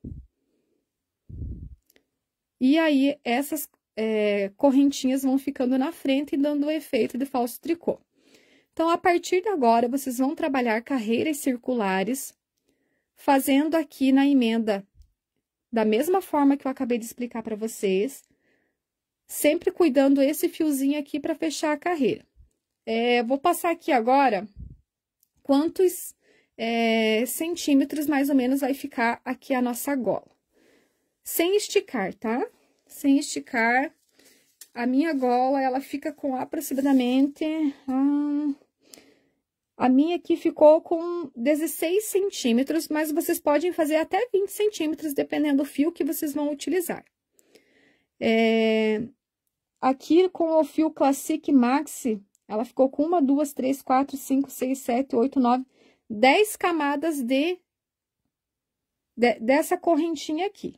E aí, essas é, correntinhas vão ficando na frente e dando o efeito de falso tricô. Então, a partir de agora, vocês vão trabalhar carreiras circulares fazendo aqui na emenda, da mesma forma que eu acabei de explicar para vocês, sempre cuidando esse fiozinho aqui para fechar a carreira. É, vou passar aqui agora quantos é, centímetros mais ou menos vai ficar aqui a nossa gola. Sem esticar, tá? Sem esticar. A minha gola, ela fica com aproximadamente... Hum, a minha aqui ficou com 16 centímetros, mas vocês podem fazer até 20 centímetros, dependendo do fio que vocês vão utilizar. É... Aqui, com o fio Classic Maxi, ela ficou com uma, duas, três, quatro, cinco, seis, sete, oito, nove, dez camadas de, de dessa correntinha aqui.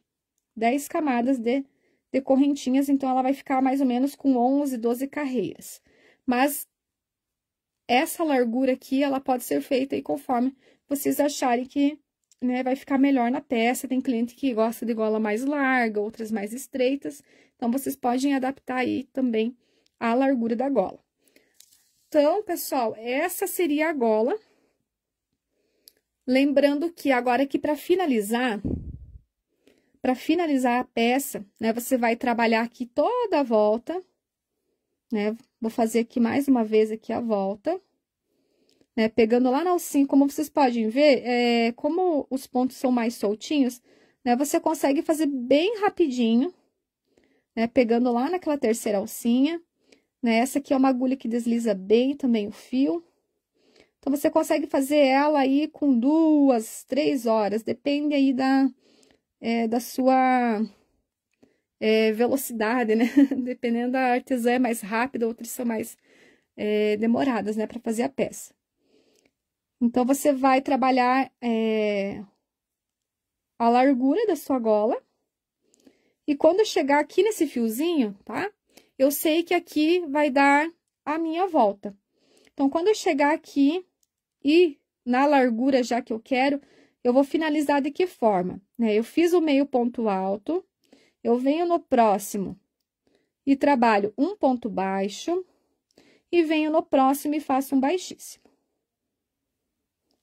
Dez camadas de, de correntinhas, então, ela vai ficar mais ou menos com 11, 12 carreiras. Mas, essa largura aqui, ela pode ser feita aí conforme vocês acharem que né, vai ficar melhor na peça. Tem cliente que gosta de gola mais larga, outras mais estreitas. Então, vocês podem adaptar aí também a largura da gola. Então, pessoal, essa seria a gola. Lembrando que agora aqui para finalizar, para finalizar a peça, né, você vai trabalhar aqui toda a volta né? Vou fazer aqui mais uma vez aqui a volta, né? Pegando lá na alcinha, como vocês podem ver, é, como os pontos são mais soltinhos, né? Você consegue fazer bem rapidinho, né? Pegando lá naquela terceira alcinha, né? Essa aqui é uma agulha que desliza bem também o fio. Então, você consegue fazer ela aí com duas, três horas, depende aí da, é, da sua é, velocidade, né? Dependendo da artesã é mais rápida, outras são mais é, demoradas, né? Para fazer a peça. Então, você vai trabalhar é, a largura da sua gola. E quando eu chegar aqui nesse fiozinho, tá? Eu sei que aqui vai dar a minha volta. Então, quando eu chegar aqui e na largura já que eu quero, eu vou finalizar de que forma? Né? Eu fiz o meio ponto alto, eu venho no próximo e trabalho um ponto baixo, e venho no próximo e faço um baixíssimo.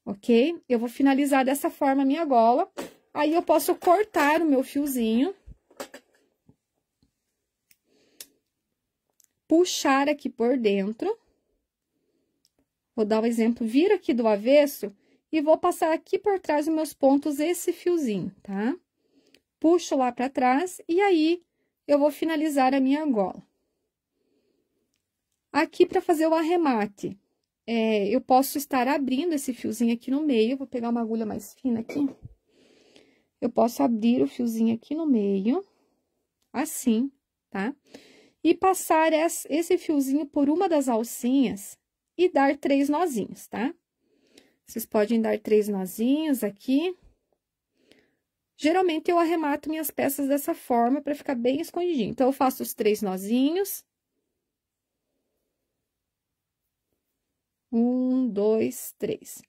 Ok? Eu vou finalizar dessa forma a minha gola. Aí, eu posso cortar o meu fiozinho. Puxar aqui por dentro. Vou dar um exemplo, vir aqui do avesso e vou passar aqui por trás dos meus pontos esse fiozinho, tá? Tá? puxo lá para trás e aí eu vou finalizar a minha gola. Aqui, para fazer o arremate, é, eu posso estar abrindo esse fiozinho aqui no meio, vou pegar uma agulha mais fina aqui. Eu posso abrir o fiozinho aqui no meio, assim, tá? E passar esse fiozinho por uma das alcinhas e dar três nozinhos, tá? Vocês podem dar três nozinhos aqui. Geralmente, eu arremato minhas peças dessa forma para ficar bem escondidinho. Então, eu faço os três nozinhos. Um, dois, três.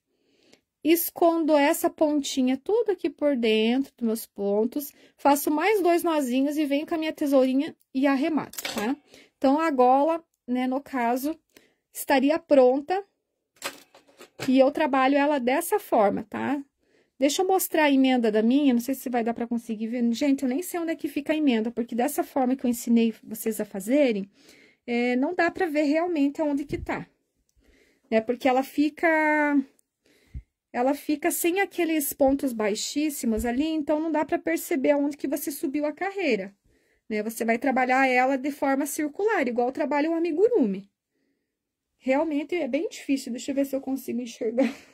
Escondo essa pontinha tudo aqui por dentro dos meus pontos. Faço mais dois nozinhos e venho com a minha tesourinha e arremato, tá? Então, a gola, né, no caso, estaria pronta. E eu trabalho ela dessa forma, tá? Deixa eu mostrar a emenda da minha, não sei se vai dar para conseguir ver. Gente, eu nem sei onde é que fica a emenda, porque dessa forma que eu ensinei vocês a fazerem, é, não dá para ver realmente onde que tá. É Porque ela fica... Ela fica sem aqueles pontos baixíssimos ali, então não dá para perceber aonde que você subiu a carreira. Né? Você vai trabalhar ela de forma circular, igual trabalha o amigurumi. Realmente é bem difícil, deixa eu ver se eu consigo enxergar...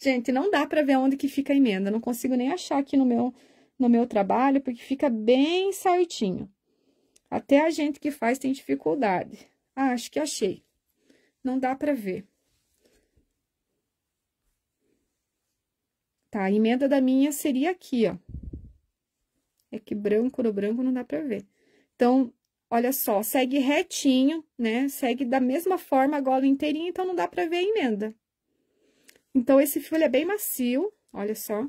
Gente, não dá para ver onde que fica a emenda. Não consigo nem achar aqui no meu, no meu trabalho, porque fica bem certinho. Até a gente que faz tem dificuldade. Ah, acho que achei. Não dá para ver. Tá, a emenda da minha seria aqui, ó. É que branco no branco não dá para ver. Então, olha só, segue retinho, né? Segue da mesma forma a gola inteirinha, então não dá para ver a emenda. Então, esse fio é bem macio, olha só.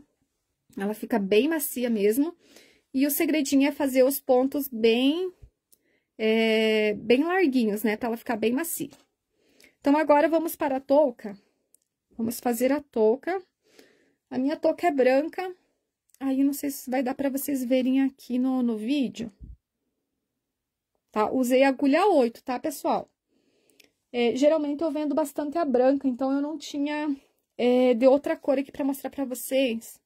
Ela fica bem macia mesmo. E o segredinho é fazer os pontos bem, é, bem larguinhos, né? Pra ela ficar bem macia. Então, agora vamos para a touca. Vamos fazer a touca. A minha touca é branca. Aí, não sei se vai dar pra vocês verem aqui no, no vídeo. Tá? Usei agulha 8, tá, pessoal? É, geralmente, eu vendo bastante a branca, então, eu não tinha é, de outra cor aqui para mostrar para vocês.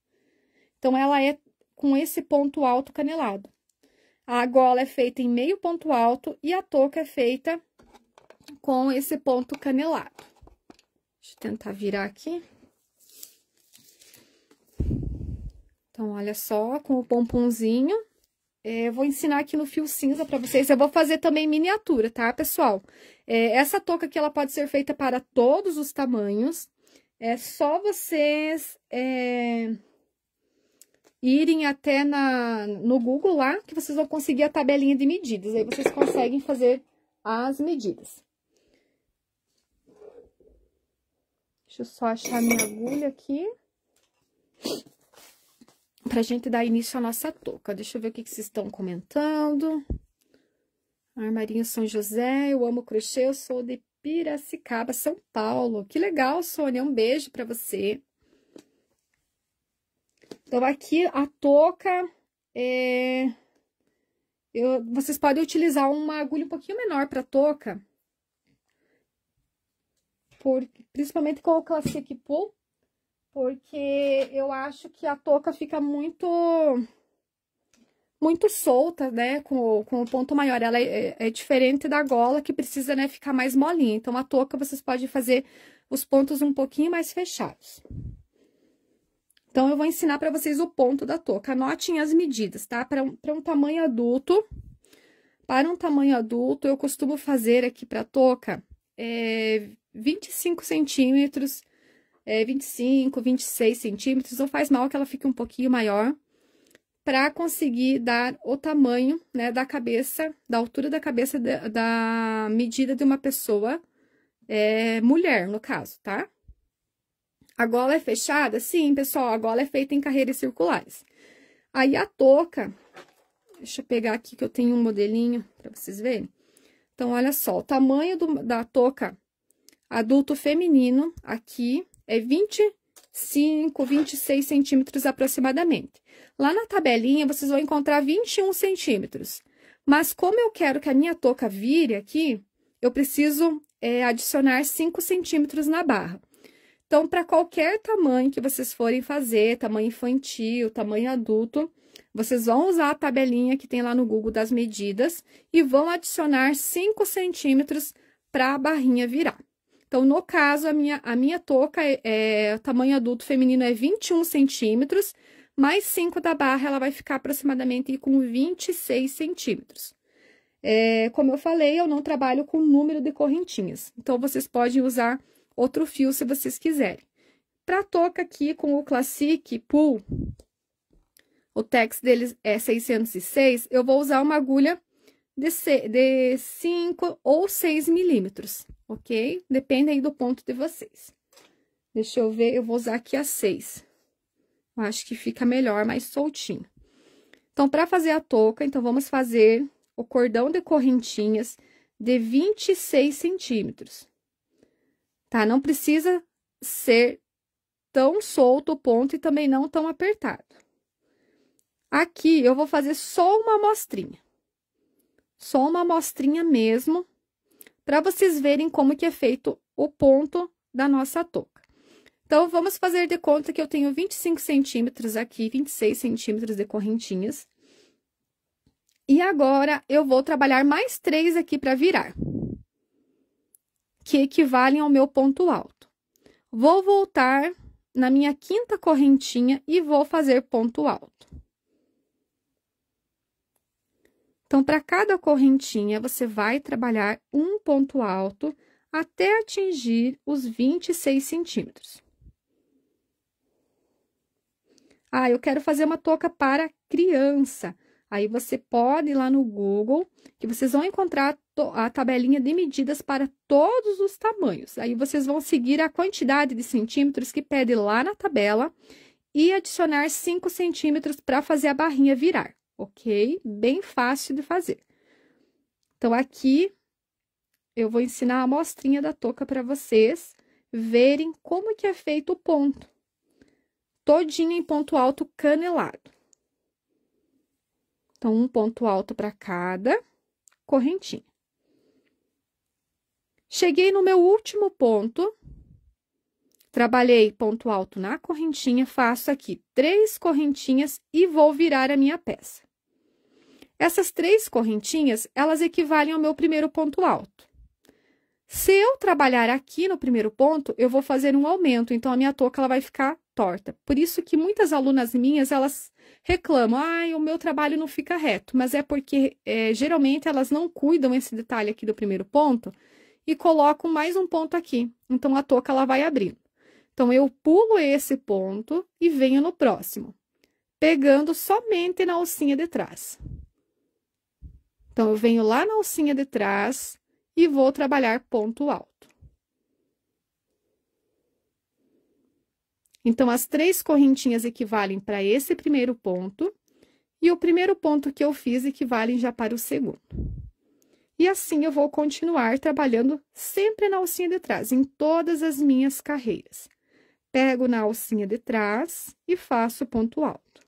Então, ela é com esse ponto alto canelado. A gola é feita em meio ponto alto e a touca é feita com esse ponto canelado. Deixa eu tentar virar aqui. Então, olha só, com o pomponzinho. É, vou ensinar aqui no fio cinza para vocês. Eu vou fazer também miniatura, tá, pessoal? É, essa touca aqui, ela pode ser feita para todos os tamanhos. É só vocês é, irem até na, no Google lá, que vocês vão conseguir a tabelinha de medidas. Aí vocês conseguem fazer as medidas. Deixa eu só achar minha agulha aqui. Pra gente dar início à nossa touca. Deixa eu ver o que, que vocês estão comentando. Armarinho São José, eu amo crochê, eu sou de Piracicaba, São Paulo. Que legal, Sônia. Um beijo para você. Então, aqui a touca, é... Eu... vocês podem utilizar uma agulha um pouquinho menor para touca, por... principalmente com o Classic Pool, porque eu acho que a touca fica muito muito solta, né, com, com o ponto maior. Ela é, é, é, diferente da gola, que precisa, né, ficar mais molinha. Então, a touca, vocês podem fazer os pontos um pouquinho mais fechados. Então, eu vou ensinar para vocês o ponto da touca. Anotem as medidas, tá? Para um, um tamanho adulto, para um tamanho adulto, eu costumo fazer aqui para touca é, 25 centímetros, é, 25, 26 centímetros. Não faz mal que ela fique um pouquinho maior, para conseguir dar o tamanho, né, da cabeça, da altura da cabeça, da, da medida de uma pessoa é, mulher, no caso, tá? A gola é fechada? Sim, pessoal, a gola é feita em carreiras circulares. Aí, a touca, deixa eu pegar aqui que eu tenho um modelinho para vocês verem. Então, olha só, o tamanho do, da touca adulto feminino aqui é 20 5, 26 centímetros aproximadamente. Lá na tabelinha, vocês vão encontrar 21 centímetros. Mas como eu quero que a minha touca vire aqui, eu preciso é, adicionar 5 centímetros na barra. Então, para qualquer tamanho que vocês forem fazer, tamanho infantil, tamanho adulto, vocês vão usar a tabelinha que tem lá no Google das medidas e vão adicionar 5 centímetros para a barrinha virar. Então, no caso, a minha, a minha touca, é, é, tamanho adulto feminino é 21 centímetros, mais 5 da barra, ela vai ficar aproximadamente com 26 centímetros. É, como eu falei, eu não trabalho com número de correntinhas, então vocês podem usar outro fio se vocês quiserem. Para a touca aqui com o Classic Pool, o tex deles é 606, eu vou usar uma agulha de, de 5 ou 6 milímetros, ok? Depende aí do ponto de vocês. Deixa eu ver, eu vou usar aqui a 6. acho que fica melhor, mais soltinho. Então, para fazer a touca, então, vamos fazer o cordão de correntinhas de 26 centímetros. Tá? Não precisa ser tão solto o ponto e também não tão apertado. Aqui, eu vou fazer só uma amostrinha. Só uma amostrinha mesmo, para vocês verem como que é feito o ponto da nossa touca. Então, vamos fazer de conta que eu tenho 25 centímetros aqui, 26 centímetros de correntinhas. E agora, eu vou trabalhar mais três aqui para virar, que equivalem ao meu ponto alto. Vou voltar na minha quinta correntinha e vou fazer ponto alto. Então, para cada correntinha, você vai trabalhar um ponto alto até atingir os 26 centímetros. Ah, eu quero fazer uma touca para criança. Aí, você pode ir lá no Google, que vocês vão encontrar a tabelinha de medidas para todos os tamanhos. Aí, vocês vão seguir a quantidade de centímetros que pede lá na tabela e adicionar 5 centímetros para fazer a barrinha virar ok? Bem fácil de fazer. Então, aqui eu vou ensinar a mostrinha da touca para vocês verem como que é feito o ponto. Todinho em ponto alto canelado. Então, um ponto alto para cada correntinha. Cheguei no meu último ponto, trabalhei ponto alto na correntinha, faço aqui três correntinhas e vou virar a minha peça. Essas três correntinhas, elas equivalem ao meu primeiro ponto alto. Se eu trabalhar aqui no primeiro ponto, eu vou fazer um aumento, então a minha touca ela vai ficar torta. Por isso que muitas alunas minhas, elas reclamam, ai, ah, o meu trabalho não fica reto, mas é porque é, geralmente elas não cuidam esse detalhe aqui do primeiro ponto e colocam mais um ponto aqui, então a touca ela vai abrindo. Então, eu pulo esse ponto e venho no próximo, pegando somente na alcinha de trás. Então, eu venho lá na alcinha de trás e vou trabalhar ponto alto. Então, as três correntinhas equivalem para esse primeiro ponto, e o primeiro ponto que eu fiz equivale já para o segundo. E assim eu vou continuar trabalhando sempre na alcinha de trás, em todas as minhas carreiras. Pego na alcinha de trás e faço ponto alto.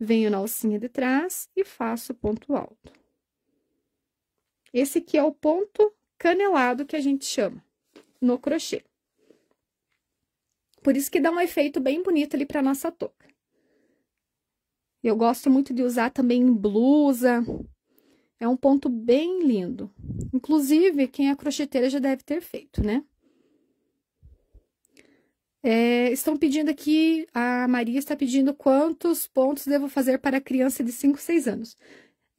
Venho na alcinha de trás e faço ponto alto. Esse aqui é o ponto canelado que a gente chama no crochê. Por isso que dá um efeito bem bonito ali para nossa touca. Eu gosto muito de usar também em blusa. É um ponto bem lindo. Inclusive, quem é crocheteira já deve ter feito, né? É, estão pedindo aqui, a Maria está pedindo quantos pontos devo fazer para criança de 5, 6 anos.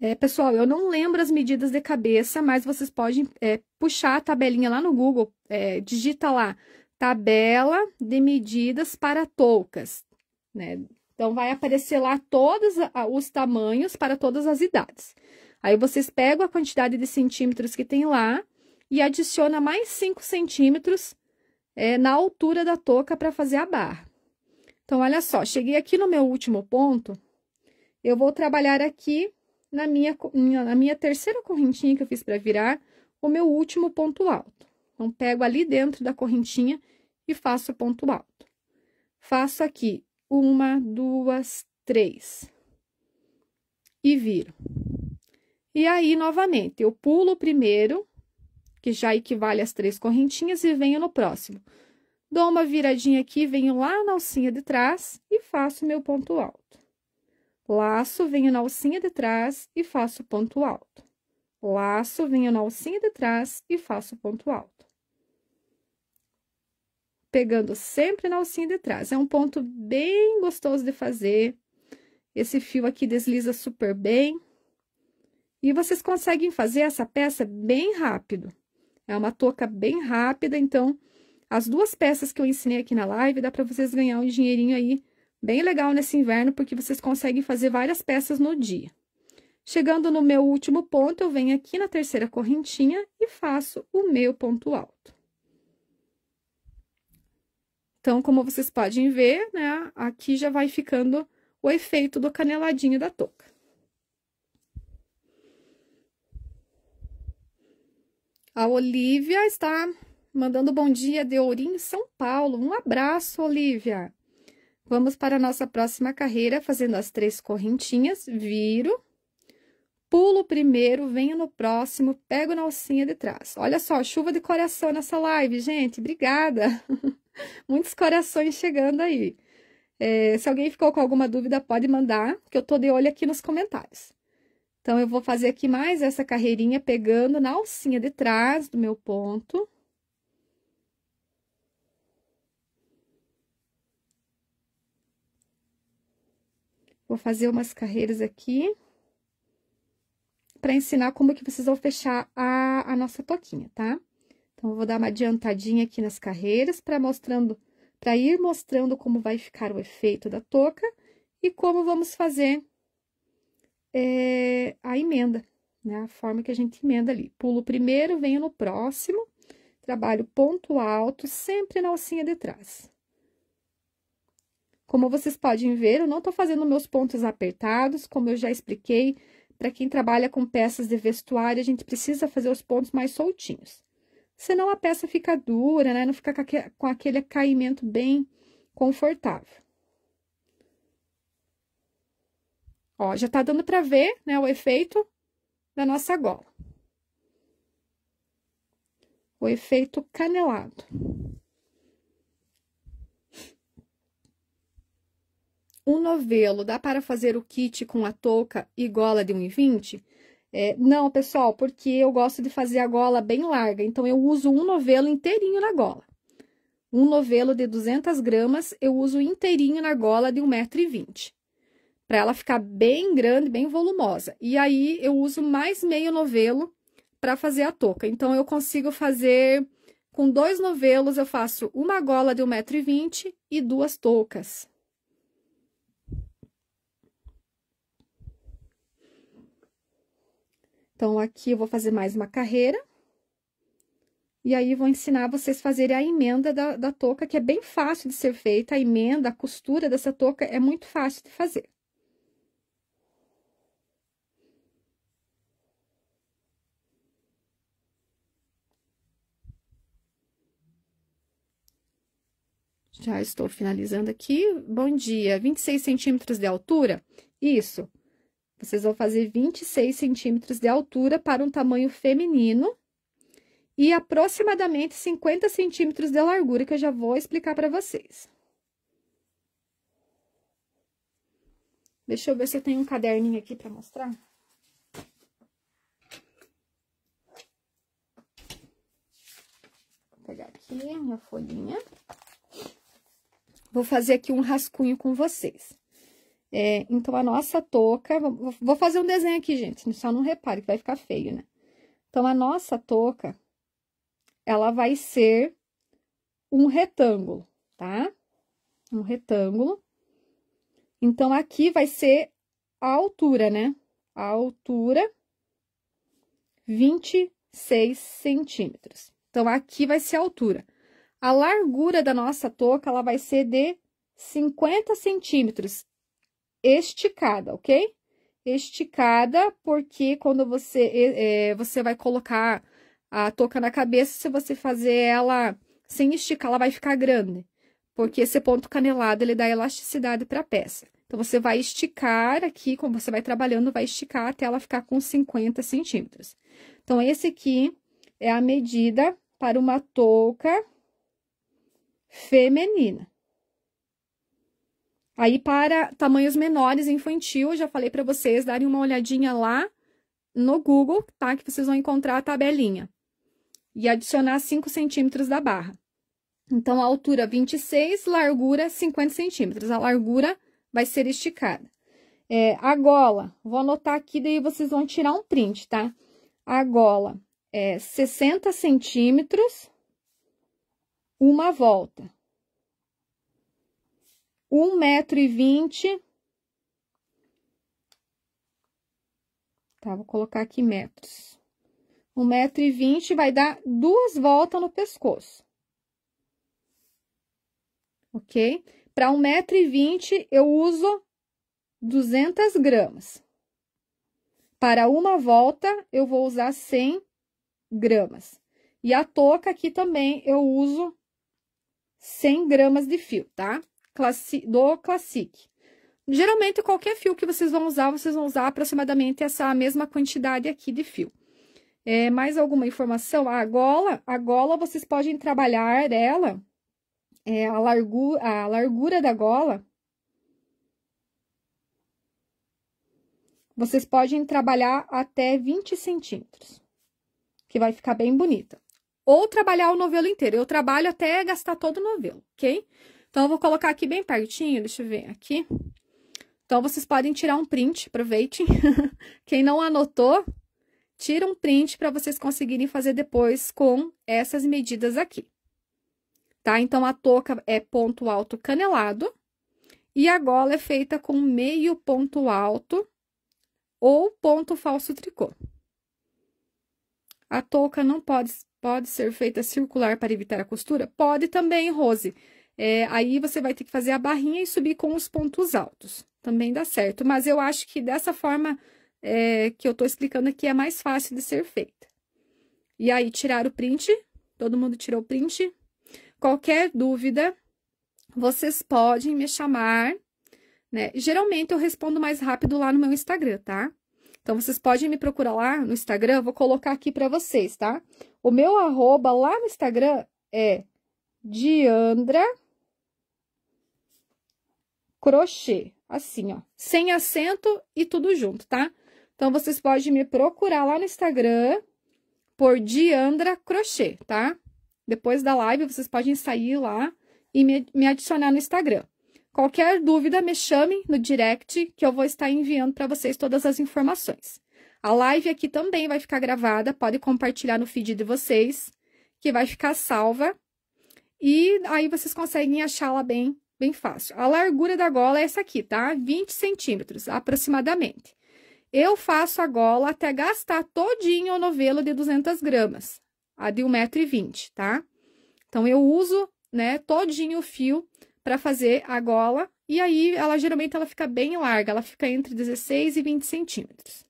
É, pessoal, eu não lembro as medidas de cabeça, mas vocês podem é, puxar a tabelinha lá no Google, é, digita lá, tabela de medidas para toucas, né? Então, vai aparecer lá todos os tamanhos para todas as idades. Aí, vocês pegam a quantidade de centímetros que tem lá e adiciona mais 5 centímetros é, na altura da touca para fazer a barra. Então, olha só, cheguei aqui no meu último ponto, eu vou trabalhar aqui na minha, na minha terceira correntinha que eu fiz para virar, o meu último ponto alto. Então, pego ali dentro da correntinha e faço o ponto alto. Faço aqui uma, duas, três. E viro. E aí, novamente, eu pulo o primeiro, que já equivale às três correntinhas, e venho no próximo. Dou uma viradinha aqui, venho lá na alcinha de trás e faço meu ponto alto. Laço, venho na alcinha de trás e faço ponto alto. Laço, venho na alcinha de trás e faço ponto alto. Pegando sempre na alcinha de trás. É um ponto bem gostoso de fazer. Esse fio aqui desliza super bem. E vocês conseguem fazer essa peça bem rápido. É uma touca bem rápida, então, as duas peças que eu ensinei aqui na live, dá para vocês ganhar um dinheirinho aí Bem legal nesse inverno, porque vocês conseguem fazer várias peças no dia. Chegando no meu último ponto, eu venho aqui na terceira correntinha e faço o meu ponto alto. Então, como vocês podem ver, né, aqui já vai ficando o efeito do caneladinho da touca. A Olivia está mandando bom dia de Ourinho, São Paulo. Um abraço, Olivia! Vamos para a nossa próxima carreira, fazendo as três correntinhas, viro, pulo primeiro, venho no próximo, pego na alcinha de trás. Olha só, chuva de coração nessa live, gente, obrigada! Muitos corações chegando aí. É, se alguém ficou com alguma dúvida, pode mandar, que eu tô de olho aqui nos comentários. Então, eu vou fazer aqui mais essa carreirinha pegando na alcinha de trás do meu ponto. Vou fazer umas carreiras aqui para ensinar como que vocês vão fechar a, a nossa toquinha, tá? Então, eu vou dar uma adiantadinha aqui nas carreiras para mostrando, para ir mostrando como vai ficar o efeito da toca e como vamos fazer é, a emenda, né? A forma que a gente emenda ali. Pulo primeiro, venho no próximo, trabalho ponto alto, sempre na alcinha de trás. Como vocês podem ver, eu não estou fazendo meus pontos apertados, como eu já expliquei, para quem trabalha com peças de vestuário, a gente precisa fazer os pontos mais soltinhos. Senão a peça fica dura, né? Não fica com aquele caimento bem confortável. Ó, já tá dando para ver, né, o efeito da nossa gola. O efeito canelado. Um novelo dá para fazer o kit com a touca e gola de 1,20? É, não, pessoal, porque eu gosto de fazer a gola bem larga, então eu uso um novelo inteirinho na gola. Um novelo de 200 gramas eu uso inteirinho na gola de 1,20m, para ela ficar bem grande, bem volumosa. E aí eu uso mais meio novelo para fazer a touca, então eu consigo fazer com dois novelos eu faço uma gola de 1,20m e duas toucas. Então, aqui eu vou fazer mais uma carreira. E aí, vou ensinar vocês a fazerem a emenda da, da touca, que é bem fácil de ser feita. A emenda, a costura dessa touca é muito fácil de fazer. Já estou finalizando aqui. Bom dia, 26 centímetros de altura? Isso. Vocês vão fazer 26 centímetros de altura para um tamanho feminino e aproximadamente 50 centímetros de largura, que eu já vou explicar para vocês. Deixa eu ver se eu tenho um caderninho aqui para mostrar. Vou pegar aqui a minha folhinha. Vou fazer aqui um rascunho com vocês. É, então, a nossa touca... Vou fazer um desenho aqui, gente, só não repare que vai ficar feio, né? Então, a nossa touca, ela vai ser um retângulo, tá? Um retângulo. Então, aqui vai ser a altura, né? A altura, 26 centímetros. Então, aqui vai ser a altura. A largura da nossa touca, ela vai ser de 50 centímetros esticada, ok? Esticada, porque quando você, é, você vai colocar a touca na cabeça, se você fazer ela sem esticar, ela vai ficar grande. Porque esse ponto canelado, ele dá elasticidade para a peça. Então, você vai esticar aqui, como você vai trabalhando, vai esticar até ela ficar com 50 centímetros. Então, esse aqui é a medida para uma touca feminina. Aí, para tamanhos menores, infantil, eu já falei para vocês darem uma olhadinha lá no Google, tá? Que vocês vão encontrar a tabelinha. E adicionar 5 centímetros da barra. Então, a altura 26, largura 50 centímetros. A largura vai ser esticada. É, a gola, vou anotar aqui, daí vocês vão tirar um print, tá? A gola é 60 centímetros, uma volta. 1,20m. Tá, vou colocar aqui metros. 1,20m vai dar duas voltas no pescoço. Ok? Para 1,20m, eu uso 200 gramas. Para uma volta, eu vou usar 100 gramas. E a touca aqui também eu uso 100 gramas de fio, tá? tá? classi do Classic. Geralmente, qualquer fio que vocês vão usar, vocês vão usar aproximadamente essa mesma quantidade aqui de fio. É, mais alguma informação? A gola, a gola vocês podem trabalhar ela, é, a, largu, a largura da gola. Vocês podem trabalhar até 20 centímetros, que vai ficar bem bonita. Ou trabalhar o novelo inteiro. Eu trabalho até gastar todo o novelo, ok? Então, eu vou colocar aqui bem pertinho, deixa eu ver aqui. Então, vocês podem tirar um print, aproveitem. Quem não anotou, tira um print para vocês conseguirem fazer depois com essas medidas aqui. Tá? Então, a touca é ponto alto canelado e a gola é feita com meio ponto alto ou ponto falso tricô. A touca não pode, pode ser feita circular para evitar a costura? Pode também, Rose. Rose é, aí você vai ter que fazer a barrinha e subir com os pontos altos. Também dá certo, mas eu acho que dessa forma é, que eu tô explicando aqui é mais fácil de ser feita. E aí, tirar o print, todo mundo tirou o print. Qualquer dúvida, vocês podem me chamar, né? Geralmente eu respondo mais rápido lá no meu Instagram, tá? Então, vocês podem me procurar lá no Instagram, vou colocar aqui para vocês, tá? O meu arroba lá no Instagram é Diandra crochê, assim, ó, sem acento e tudo junto, tá? Então, vocês podem me procurar lá no Instagram por Diandra Crochê, tá? Depois da live, vocês podem sair lá e me, me adicionar no Instagram. Qualquer dúvida, me chame no direct que eu vou estar enviando para vocês todas as informações. A live aqui também vai ficar gravada, pode compartilhar no feed de vocês, que vai ficar salva. E aí vocês conseguem achá-la bem bem fácil. A largura da gola é essa aqui, tá? 20 centímetros, aproximadamente. Eu faço a gola até gastar todinho o novelo de 200 gramas, a de 1,20m, tá? Então, eu uso, né, todinho o fio para fazer a gola, e aí, ela geralmente, ela fica bem larga, ela fica entre 16 e 20 centímetros.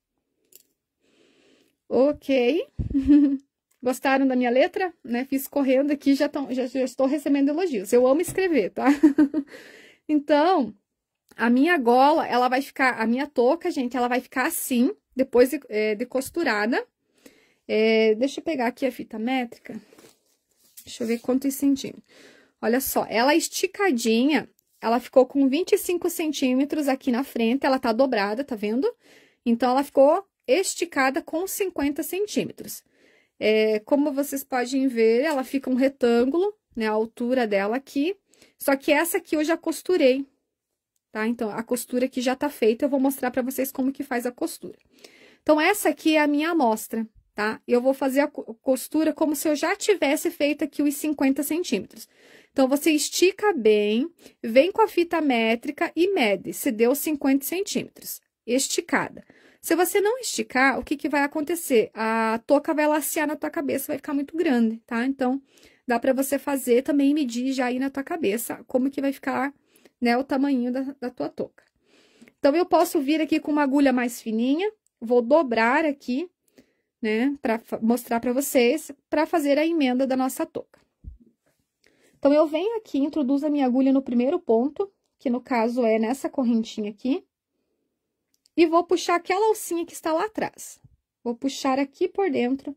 Ok. Gostaram da minha letra? Né? Fiz correndo aqui, já, tão, já, já estou recebendo elogios. Eu amo escrever, tá? então, a minha gola, ela vai ficar, a minha touca, gente, ela vai ficar assim, depois de, é, de costurada. É, deixa eu pegar aqui a fita métrica. Deixa eu ver quantos centímetros. Olha só, ela é esticadinha, ela ficou com 25 centímetros aqui na frente, ela tá dobrada, tá vendo? Então, ela ficou esticada com 50 centímetros. É, como vocês podem ver, ela fica um retângulo, né? A altura dela aqui. Só que essa aqui eu já costurei, tá? Então, a costura aqui já tá feita, eu vou mostrar pra vocês como que faz a costura. Então, essa aqui é a minha amostra, tá? Eu vou fazer a costura como se eu já tivesse feito aqui os 50 centímetros. Então, você estica bem, vem com a fita métrica e mede, se deu 50 centímetros, esticada. Se você não esticar, o que, que vai acontecer? A touca vai lacear na tua cabeça, vai ficar muito grande, tá? Então, dá para você fazer também medir já aí na tua cabeça como que vai ficar, né, o tamanho da, da tua touca. Então, eu posso vir aqui com uma agulha mais fininha, vou dobrar aqui, né, para mostrar para vocês, para fazer a emenda da nossa touca. Então, eu venho aqui, introduzo a minha agulha no primeiro ponto, que no caso é nessa correntinha aqui. E vou puxar aquela alcinha que está lá atrás. Vou puxar aqui por dentro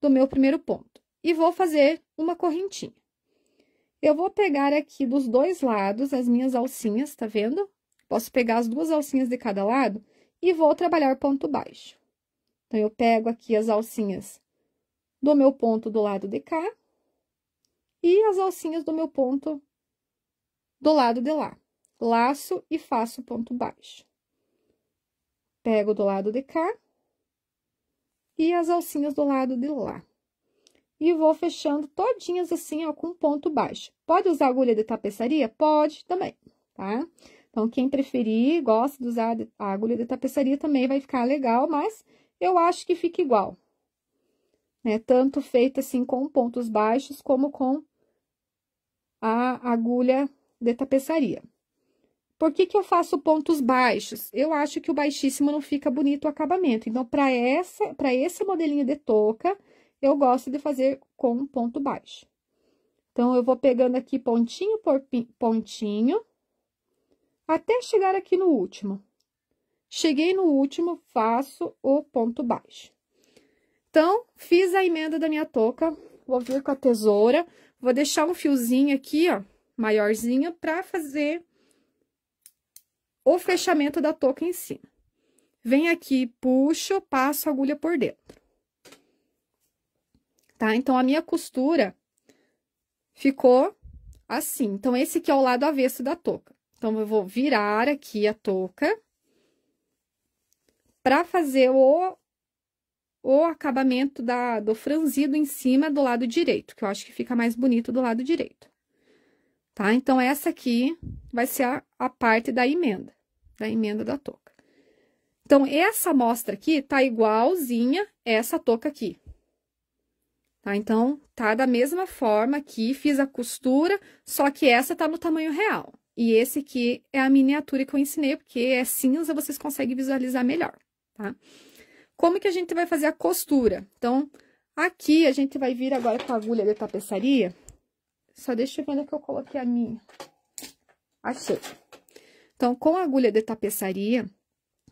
do meu primeiro ponto. E vou fazer uma correntinha. Eu vou pegar aqui dos dois lados as minhas alcinhas, tá vendo? Posso pegar as duas alcinhas de cada lado e vou trabalhar ponto baixo. Então, eu pego aqui as alcinhas do meu ponto do lado de cá e as alcinhas do meu ponto do lado de lá. Laço e faço ponto baixo. Pego do lado de cá e as alcinhas do lado de lá. E vou fechando todinhas assim, ó, com ponto baixo. Pode usar agulha de tapeçaria? Pode também, tá? Então, quem preferir, gosta de usar a agulha de tapeçaria também vai ficar legal, mas eu acho que fica igual. Né? Tanto feita assim com pontos baixos, como com a agulha de tapeçaria. Por que, que eu faço pontos baixos? Eu acho que o baixíssimo não fica bonito o acabamento. Então, para essa, para esse modelinho de touca, eu gosto de fazer com ponto baixo. Então, eu vou pegando aqui pontinho por pontinho, até chegar aqui no último. Cheguei no último, faço o ponto baixo. Então, fiz a emenda da minha touca, vou vir com a tesoura, vou deixar um fiozinho aqui, ó, maiorzinho, para fazer o fechamento da touca em cima. Venho aqui, puxo, passo a agulha por dentro. Tá? Então, a minha costura ficou assim. Então, esse aqui é o lado avesso da touca. Então, eu vou virar aqui a touca para fazer o, o acabamento da, do franzido em cima do lado direito, que eu acho que fica mais bonito do lado direito. Tá? Então, essa aqui vai ser a, a parte da emenda da emenda da touca. Então, essa amostra aqui tá igualzinha essa touca aqui. Tá? Então, tá da mesma forma aqui, fiz a costura, só que essa tá no tamanho real. E esse aqui é a miniatura que eu ensinei, porque é cinza, vocês conseguem visualizar melhor, tá? Como que a gente vai fazer a costura? Então, aqui a gente vai vir agora com a agulha de tapeçaria. Só deixa eu ver onde é que eu coloquei a minha. Achei. Então, com a agulha de tapeçaria,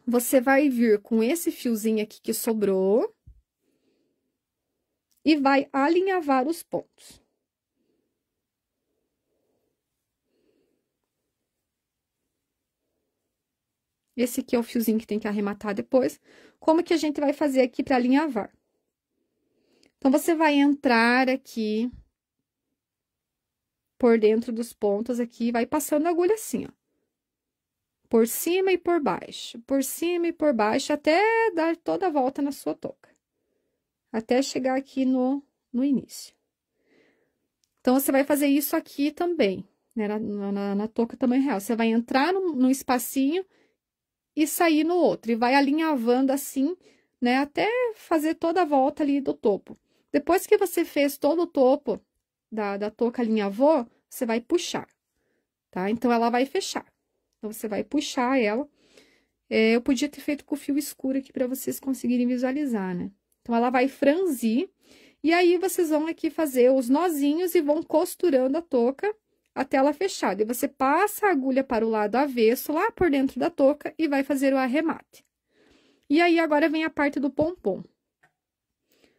você vai vir com esse fiozinho aqui que sobrou e vai alinhavar os pontos. Esse aqui é o fiozinho que tem que arrematar depois. Como que a gente vai fazer aqui para alinhavar? Então, você vai entrar aqui por dentro dos pontos aqui, vai passando a agulha assim, ó por cima e por baixo, por cima e por baixo, até dar toda a volta na sua touca, até chegar aqui no, no início. Então, você vai fazer isso aqui também, né, na, na, na touca tamanho real. Você vai entrar num, num espacinho e sair no outro, e vai alinhavando assim, né, até fazer toda a volta ali do topo. Depois que você fez todo o topo da, da touca alinhavou, você vai puxar, tá? Então, ela vai fechar. Então, você vai puxar ela. É, eu podia ter feito com fio escuro aqui para vocês conseguirem visualizar, né? Então, ela vai franzir. E aí, vocês vão aqui fazer os nozinhos e vão costurando a touca até ela fechada. E você passa a agulha para o lado avesso, lá por dentro da touca, e vai fazer o arremate. E aí, agora vem a parte do pompom.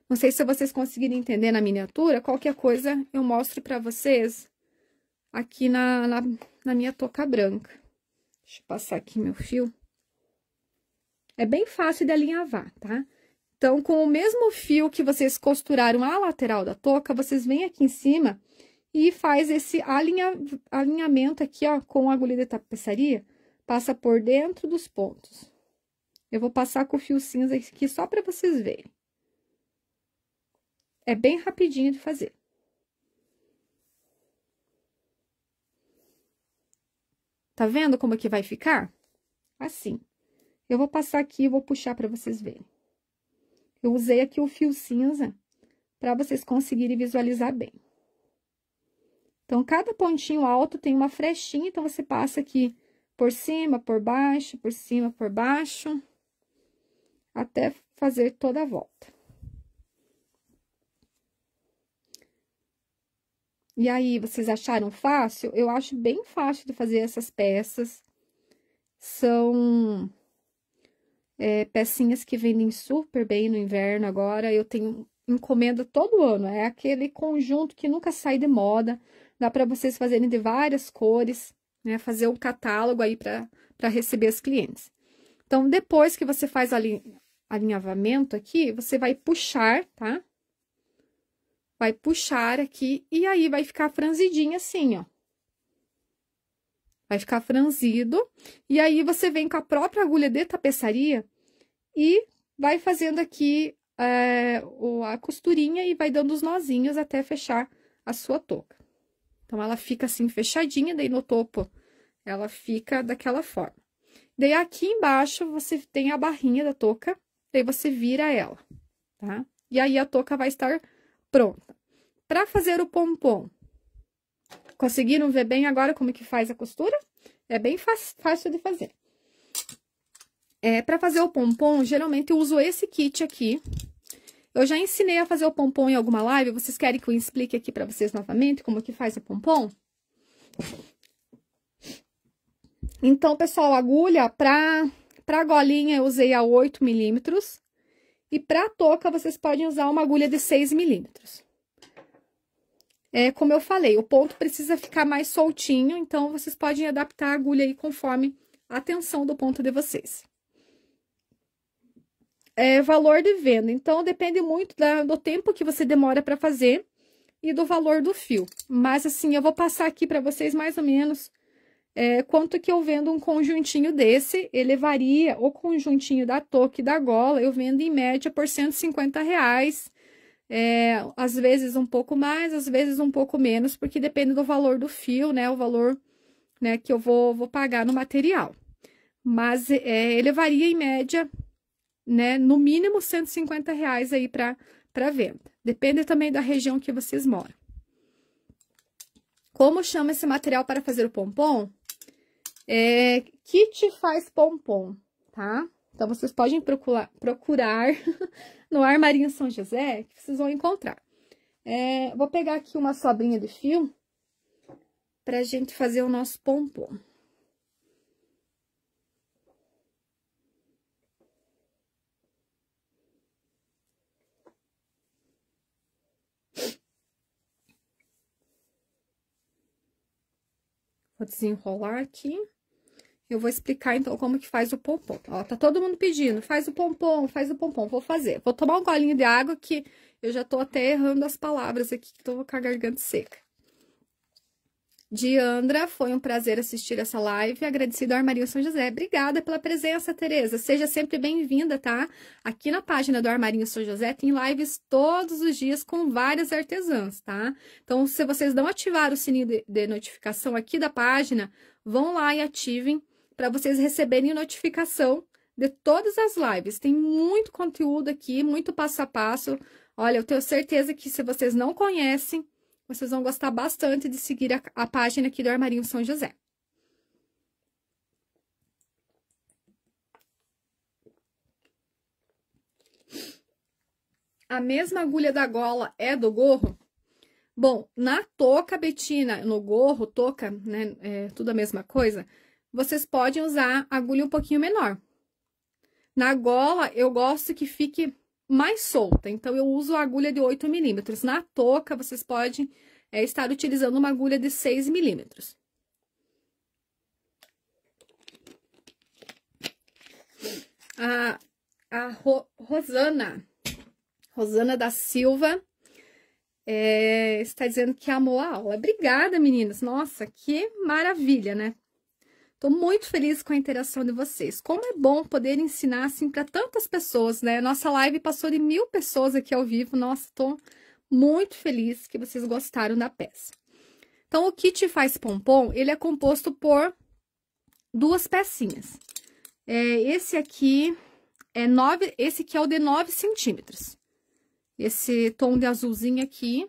Não sei se vocês conseguirem entender na miniatura, qualquer coisa eu mostro para vocês aqui na, na, na minha touca branca. Deixa eu passar aqui meu fio. É bem fácil de alinhavar, tá? Então, com o mesmo fio que vocês costuraram a lateral da touca, vocês vêm aqui em cima e faz esse alinha, alinhamento aqui, ó, com a agulha de tapeçaria. Passa por dentro dos pontos. Eu vou passar com o fio cinza aqui só para vocês verem. É bem rapidinho de fazer. Tá vendo como é que vai ficar? Assim. Eu vou passar aqui e vou puxar para vocês verem. Eu usei aqui o fio cinza para vocês conseguirem visualizar bem. Então, cada pontinho alto tem uma frechinha, então, você passa aqui por cima, por baixo, por cima, por baixo, até fazer toda a volta. E aí, vocês acharam fácil? Eu acho bem fácil de fazer essas peças. São é, pecinhas que vendem super bem no inverno agora. Eu tenho encomenda todo ano. É aquele conjunto que nunca sai de moda. Dá para vocês fazerem de várias cores, né? Fazer um catálogo aí para receber as clientes. Então, depois que você faz ali alinhavamento aqui, você vai puxar, tá? vai puxar aqui e aí vai ficar franzidinha assim, ó. Vai ficar franzido. E aí, você vem com a própria agulha de tapeçaria e vai fazendo aqui é, a costurinha e vai dando os nozinhos até fechar a sua touca. Então, ela fica assim fechadinha, daí no topo ela fica daquela forma. Daí, aqui embaixo, você tem a barrinha da touca, daí você vira ela, tá? E aí, a touca vai estar pronta. Para fazer o pompom, conseguiram ver bem agora como que faz a costura? É bem fácil de fazer. É, para fazer o pompom, geralmente eu uso esse kit aqui. Eu já ensinei a fazer o pompom em alguma live, vocês querem que eu explique aqui para vocês novamente como que faz o pompom? Então, pessoal, agulha para para golinha eu usei a 8 milímetros, e para touca, vocês podem usar uma agulha de 6 milímetros. É, como eu falei, o ponto precisa ficar mais soltinho, então vocês podem adaptar a agulha aí conforme a tensão do ponto de vocês. É, valor de venda, então depende muito da, do tempo que você demora para fazer e do valor do fio. Mas assim, eu vou passar aqui para vocês mais ou menos é, quanto que eu vendo um conjuntinho desse, ele varia, o conjuntinho da toque e da gola, eu vendo em média por 150 reais, é, às vezes um pouco mais, às vezes um pouco menos, porque depende do valor do fio, né, o valor né, que eu vou, vou pagar no material. Mas é, ele varia em média, né, no mínimo 150 reais aí para para venda. Depende também da região que vocês moram. Como chama esse material para fazer o pompom? é Kit Faz Pompom, tá? Então, vocês podem procurar, procurar no Armarinho São José, que vocês vão encontrar. É, vou pegar aqui uma sobrinha de fio pra gente fazer o nosso pompom. Vou desenrolar aqui. Eu vou explicar, então, como que faz o pompom. Tá? Ó, tá todo mundo pedindo, faz o pompom, faz o pompom. Vou fazer. Vou tomar um golinho de água que eu já tô até errando as palavras aqui, que tô com a garganta seca. Diandra, foi um prazer assistir essa live. Agradecido ao Armarinho São José. Obrigada pela presença, Tereza. Seja sempre bem-vinda, tá? Aqui na página do Armarinho São José tem lives todos os dias com várias artesãs, tá? Então, se vocês não ativar o sininho de notificação aqui da página, vão lá e ativem para vocês receberem notificação de todas as lives. Tem muito conteúdo aqui, muito passo a passo. Olha, eu tenho certeza que se vocês não conhecem, vocês vão gostar bastante de seguir a, a página aqui do Armarinho São José. A mesma agulha da gola é do gorro? Bom, na touca betina, no gorro, touca, né, é tudo a mesma coisa vocês podem usar agulha um pouquinho menor. Na gola, eu gosto que fique mais solta, então eu uso agulha de 8 milímetros. Na touca, vocês podem é, estar utilizando uma agulha de 6 milímetros. A, a Ro, Rosana, Rosana da Silva, é, está dizendo que amou a aula. Obrigada, meninas. Nossa, que maravilha, né? Estou muito feliz com a interação de vocês. Como é bom poder ensinar assim para tantas pessoas, né? Nossa live passou de mil pessoas aqui ao vivo. Nossa, estou muito feliz que vocês gostaram da peça. Então, o kit faz pompom, ele é composto por duas pecinhas. É, esse aqui é 9, esse aqui é o de 9 centímetros. Esse tom de azulzinho aqui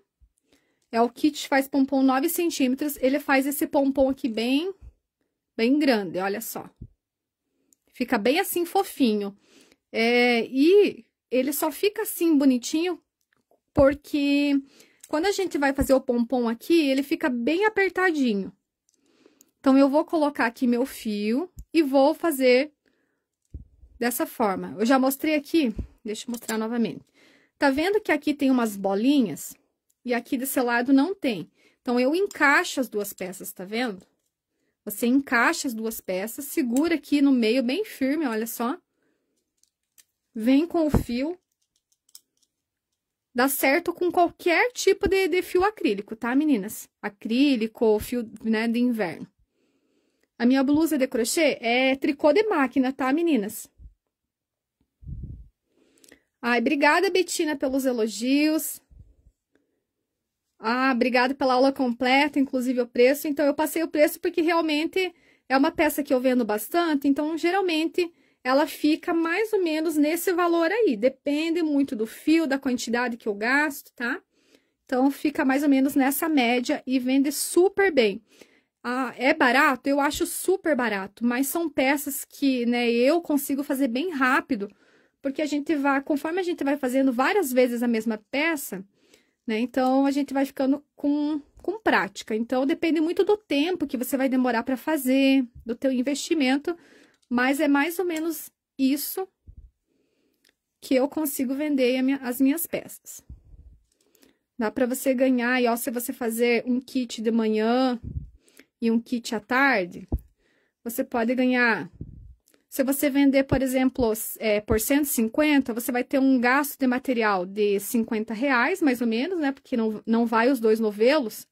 é o kit faz pompom 9 centímetros. Ele faz esse pompom aqui bem bem grande, olha só. Fica bem assim fofinho. É, e ele só fica assim bonitinho porque quando a gente vai fazer o pompom aqui, ele fica bem apertadinho. Então, eu vou colocar aqui meu fio e vou fazer dessa forma. Eu já mostrei aqui, deixa eu mostrar novamente. Tá vendo que aqui tem umas bolinhas? E aqui desse lado não tem. Então, eu encaixo as duas peças, tá vendo? Você encaixa as duas peças, segura aqui no meio bem firme, olha só. Vem com o fio. Dá certo com qualquer tipo de, de fio acrílico, tá, meninas? Acrílico, fio né, de inverno. A minha blusa de crochê é tricô de máquina, tá, meninas? Ai, obrigada, Betina, pelos elogios. Ah, obrigado pela aula completa, inclusive o preço. Então, eu passei o preço porque realmente é uma peça que eu vendo bastante. Então, geralmente, ela fica mais ou menos nesse valor aí. Depende muito do fio, da quantidade que eu gasto, tá? Então, fica mais ou menos nessa média e vende super bem. Ah, é barato? Eu acho super barato, mas são peças que, né, eu consigo fazer bem rápido, porque a gente vai, conforme a gente vai fazendo várias vezes a mesma peça, né? Então, a gente vai ficando com, com prática. Então, depende muito do tempo que você vai demorar para fazer, do teu investimento, mas é mais ou menos isso que eu consigo vender minha, as minhas peças. Dá para você ganhar, e ó, se você fazer um kit de manhã e um kit à tarde, você pode ganhar se você vender, por exemplo, é, por 150, você vai ter um gasto de material de 50 reais, mais ou menos, né? Porque não, não vai os dois novelos.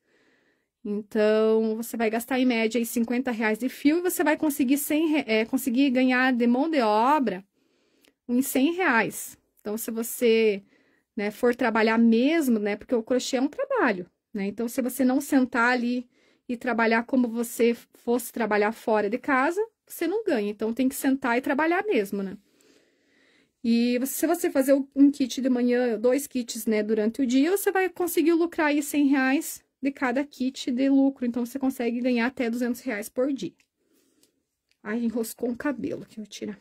Então, você vai gastar em média aí 50 reais de fio e você vai conseguir, 100, é, conseguir ganhar de mão de obra uns 100 reais. Então, se você né, for trabalhar mesmo, né? Porque o crochê é um trabalho, né? Então, se você não sentar ali e trabalhar como você fosse trabalhar fora de casa, você não ganha. Então, tem que sentar e trabalhar mesmo, né? E se você fazer um kit de manhã, dois kits, né, durante o dia, você vai conseguir lucrar aí 100 reais de cada kit de lucro. Então, você consegue ganhar até 200 reais por dia. Ai, enroscou um cabelo que eu tirar.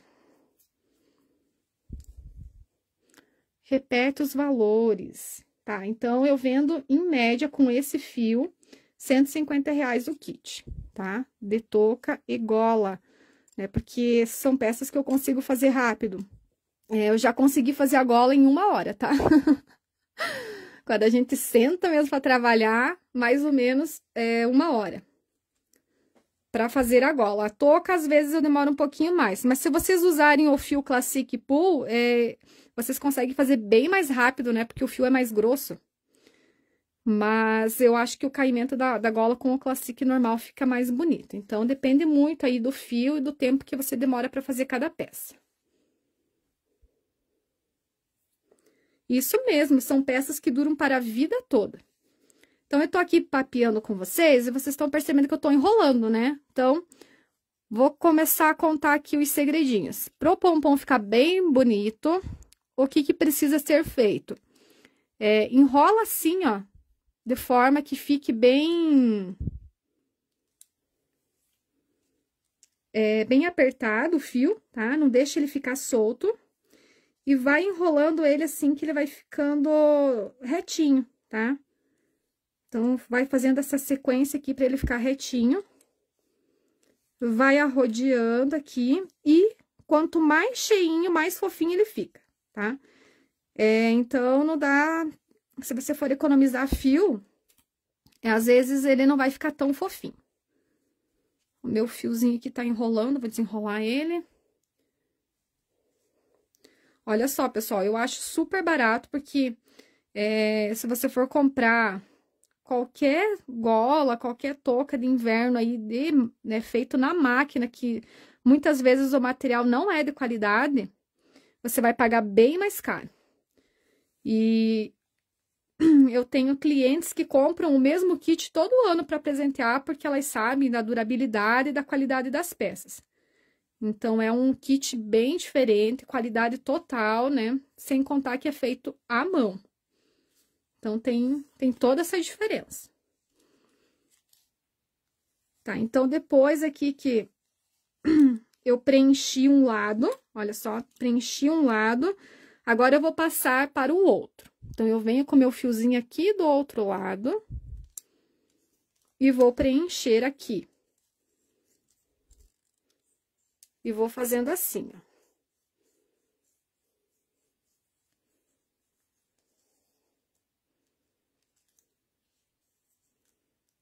Repete os valores, tá? Então, eu vendo, em média, com esse fio, 150 reais o kit, tá? De touca e gola né? Porque são peças que eu consigo fazer rápido. É, eu já consegui fazer a gola em uma hora, tá? Quando a gente senta mesmo para trabalhar, mais ou menos é, uma hora para fazer a gola. A toca às vezes, eu demoro um pouquinho mais. Mas se vocês usarem o fio Classic Pool, é, vocês conseguem fazer bem mais rápido, né? Porque o fio é mais grosso. Mas eu acho que o caimento da, da gola com o classic normal fica mais bonito. Então, depende muito aí do fio e do tempo que você demora para fazer cada peça. Isso mesmo, são peças que duram para a vida toda. Então, eu tô aqui papeando com vocês e vocês estão percebendo que eu tô enrolando, né? Então, vou começar a contar aqui os segredinhos. Pro pompom ficar bem bonito, o que que precisa ser feito? É, enrola assim, ó, de forma que fique bem É, bem apertado o fio, tá? Não deixa ele ficar solto. E vai enrolando ele assim que ele vai ficando retinho, tá? Então, vai fazendo essa sequência aqui para ele ficar retinho. Vai arrodeando aqui e quanto mais cheinho, mais fofinho ele fica, tá? É, então, não dá se você for economizar fio, é, às vezes ele não vai ficar tão fofinho. O meu fiozinho aqui tá enrolando, vou desenrolar ele. Olha só, pessoal, eu acho super barato, porque é, se você for comprar qualquer gola, qualquer touca de inverno aí, de, né, feito na máquina, que muitas vezes o material não é de qualidade, você vai pagar bem mais caro. E eu tenho clientes que compram o mesmo kit todo ano para presentear, porque elas sabem da durabilidade e da qualidade das peças. Então, é um kit bem diferente, qualidade total, né? Sem contar que é feito à mão. Então, tem, tem toda essa diferença. Tá, então, depois aqui que eu preenchi um lado, olha só, preenchi um lado, agora eu vou passar para o outro. Então, eu venho com meu fiozinho aqui do outro lado e vou preencher aqui. E vou fazendo assim, ó.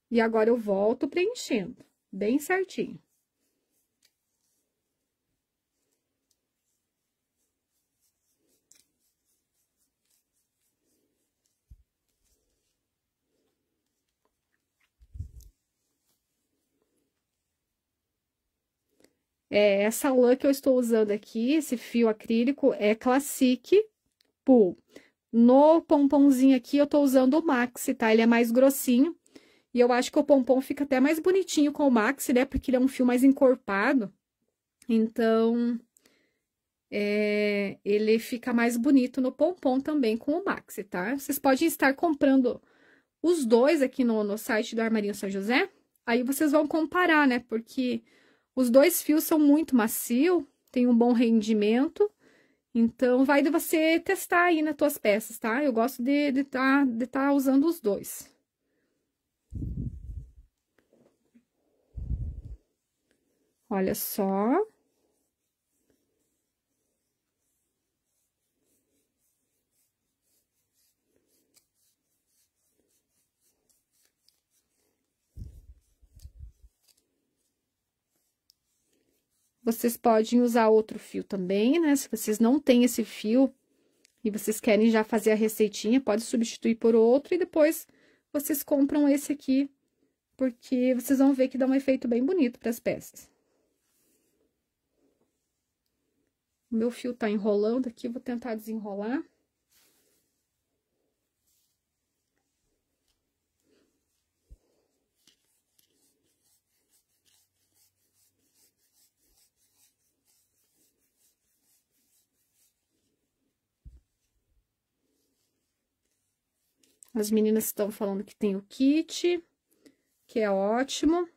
E agora, eu volto preenchendo, bem certinho. É, essa lã que eu estou usando aqui, esse fio acrílico, é Classic Pool. No pomponzinho aqui, eu estou usando o Maxi, tá? Ele é mais grossinho. E eu acho que o pompom fica até mais bonitinho com o Maxi, né? Porque ele é um fio mais encorpado. Então, é, ele fica mais bonito no pompom também com o maxi, tá? Vocês podem estar comprando os dois aqui no, no site do Armarinho São José, aí vocês vão comparar, né? Porque os dois fios são muito macio, tem um bom rendimento. Então, vai de você testar aí nas tuas peças, tá? Eu gosto de estar de tá, tá usando os dois. Olha só. Vocês podem usar outro fio também, né? Se vocês não têm esse fio e vocês querem já fazer a receitinha, pode substituir por outro e depois vocês compram esse aqui, porque vocês vão ver que dá um efeito bem bonito para as peças. O meu fio tá enrolando aqui, vou tentar desenrolar. As meninas estão falando que tem o kit, que é ótimo.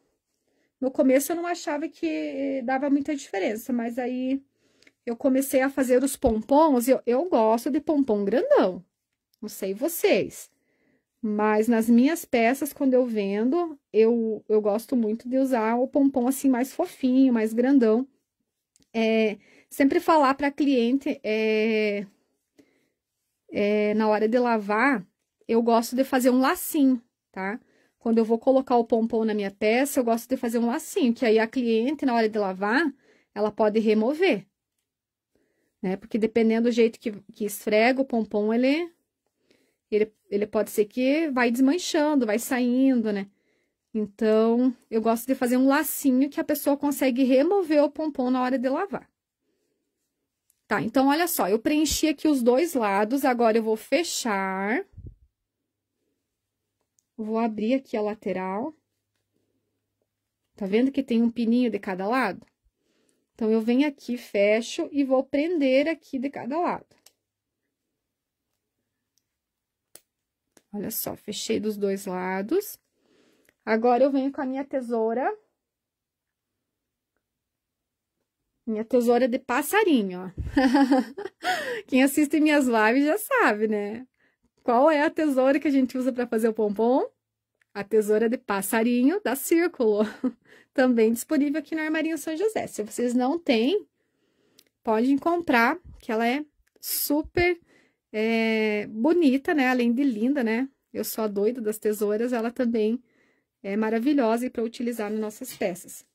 No começo eu não achava que dava muita diferença, mas aí eu comecei a fazer os pompons. Eu, eu gosto de pompom grandão, não sei vocês. Mas nas minhas peças, quando eu vendo, eu, eu gosto muito de usar o pompom assim mais fofinho, mais grandão. É, sempre falar para cliente é, é, na hora de lavar eu gosto de fazer um lacinho, tá? Quando eu vou colocar o pompom na minha peça, eu gosto de fazer um lacinho, que aí a cliente, na hora de lavar, ela pode remover, né? Porque dependendo do jeito que, que esfrega o pompom, ele, ele, ele pode ser que vai desmanchando, vai saindo, né? Então, eu gosto de fazer um lacinho que a pessoa consegue remover o pompom na hora de lavar. Tá, então, olha só, eu preenchi aqui os dois lados, agora eu vou fechar... Vou abrir aqui a lateral. Tá vendo que tem um pininho de cada lado? Então, eu venho aqui, fecho e vou prender aqui de cada lado. Olha só, fechei dos dois lados. Agora, eu venho com a minha tesoura. Minha tesoura de passarinho, ó. Quem assiste minhas lives já sabe, né? Qual é a tesoura que a gente usa para fazer o pompom? A tesoura de passarinho da Círculo, também disponível aqui no Armarinho São José. Se vocês não têm, podem comprar, que ela é super é, bonita, né? Além de linda, né? Eu sou a doida das tesouras, ela também é maravilhosa e para utilizar nas nossas peças.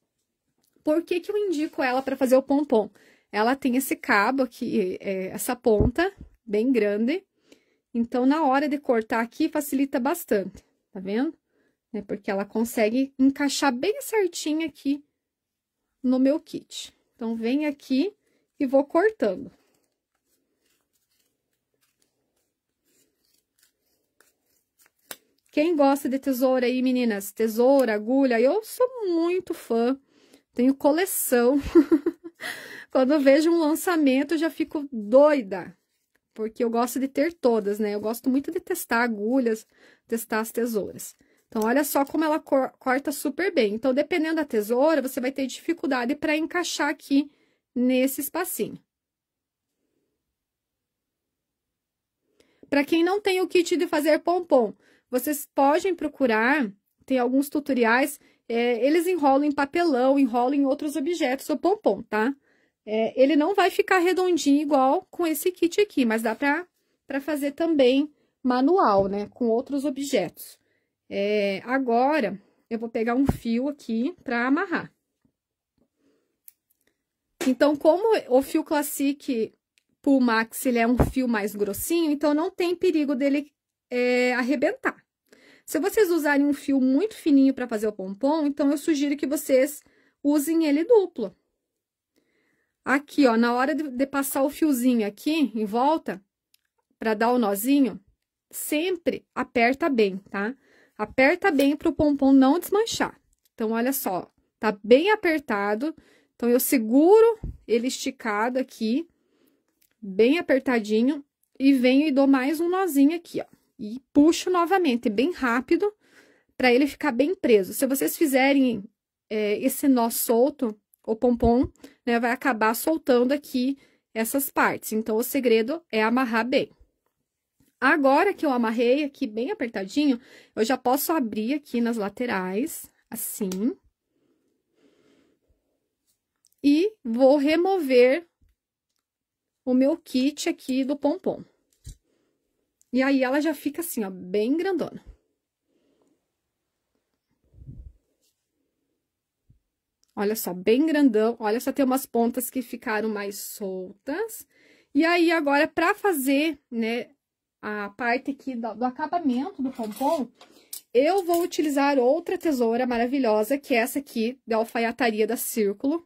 Por que, que eu indico ela para fazer o pompom? Ela tem esse cabo aqui, é, essa ponta bem grande, então, na hora de cortar aqui, facilita bastante, tá vendo? É porque ela consegue encaixar bem certinho aqui no meu kit. Então, vem aqui e vou cortando. Quem gosta de tesoura aí, meninas? Tesoura, agulha, eu sou muito fã, tenho coleção. Quando vejo um lançamento, já fico doida porque eu gosto de ter todas, né? Eu gosto muito de testar agulhas, testar as tesouras. Então, olha só como ela cor corta super bem. Então, dependendo da tesoura, você vai ter dificuldade para encaixar aqui nesse espacinho. Para quem não tem o kit de fazer pompom, vocês podem procurar, tem alguns tutoriais, é, eles enrolam em papelão, enrolam em outros objetos o pompom, tá? É, ele não vai ficar redondinho igual com esse kit aqui, mas dá para fazer também manual, né? Com outros objetos. É, agora, eu vou pegar um fio aqui para amarrar. Então, como o fio Classic Pull Max, ele é um fio mais grossinho, então não tem perigo dele é, arrebentar. Se vocês usarem um fio muito fininho para fazer o pompom, então eu sugiro que vocês usem ele duplo, Aqui, ó, na hora de, de passar o fiozinho aqui em volta, para dar o nozinho, sempre aperta bem, tá? Aperta bem para o pompom não desmanchar. Então, olha só, tá bem apertado. Então, eu seguro ele esticado aqui, bem apertadinho, e venho e dou mais um nozinho aqui, ó. E puxo novamente, bem rápido, para ele ficar bem preso. Se vocês fizerem é, esse nó solto, o pompom, né, vai acabar soltando aqui essas partes. Então, o segredo é amarrar bem. Agora que eu amarrei aqui bem apertadinho, eu já posso abrir aqui nas laterais, assim. E vou remover o meu kit aqui do pompom. E aí, ela já fica assim, ó, bem grandona. Olha só, bem grandão. Olha, só tem umas pontas que ficaram mais soltas. E aí, agora, pra fazer, né, a parte aqui do, do acabamento do pompom, eu vou utilizar outra tesoura maravilhosa, que é essa aqui, da alfaiataria da Círculo.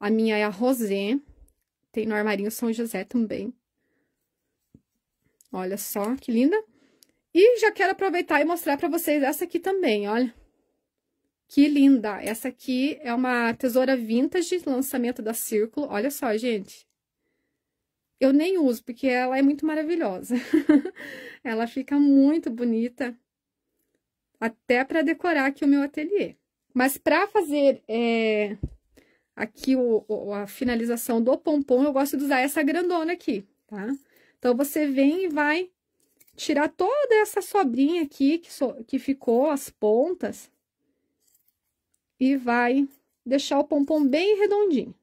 A minha é a Rosé. Tem no armarinho São José também. Olha só, que linda. E já quero aproveitar e mostrar pra vocês essa aqui também, olha. Olha. Que linda! Essa aqui é uma tesoura vintage, lançamento da Círculo. Olha só, gente. Eu nem uso, porque ela é muito maravilhosa. ela fica muito bonita, até para decorar aqui o meu ateliê. Mas para fazer é, aqui o, o, a finalização do pompom, eu gosto de usar essa grandona aqui, tá? Então, você vem e vai tirar toda essa sobrinha aqui que, so, que ficou, as pontas e vai deixar o pompom bem redondinho.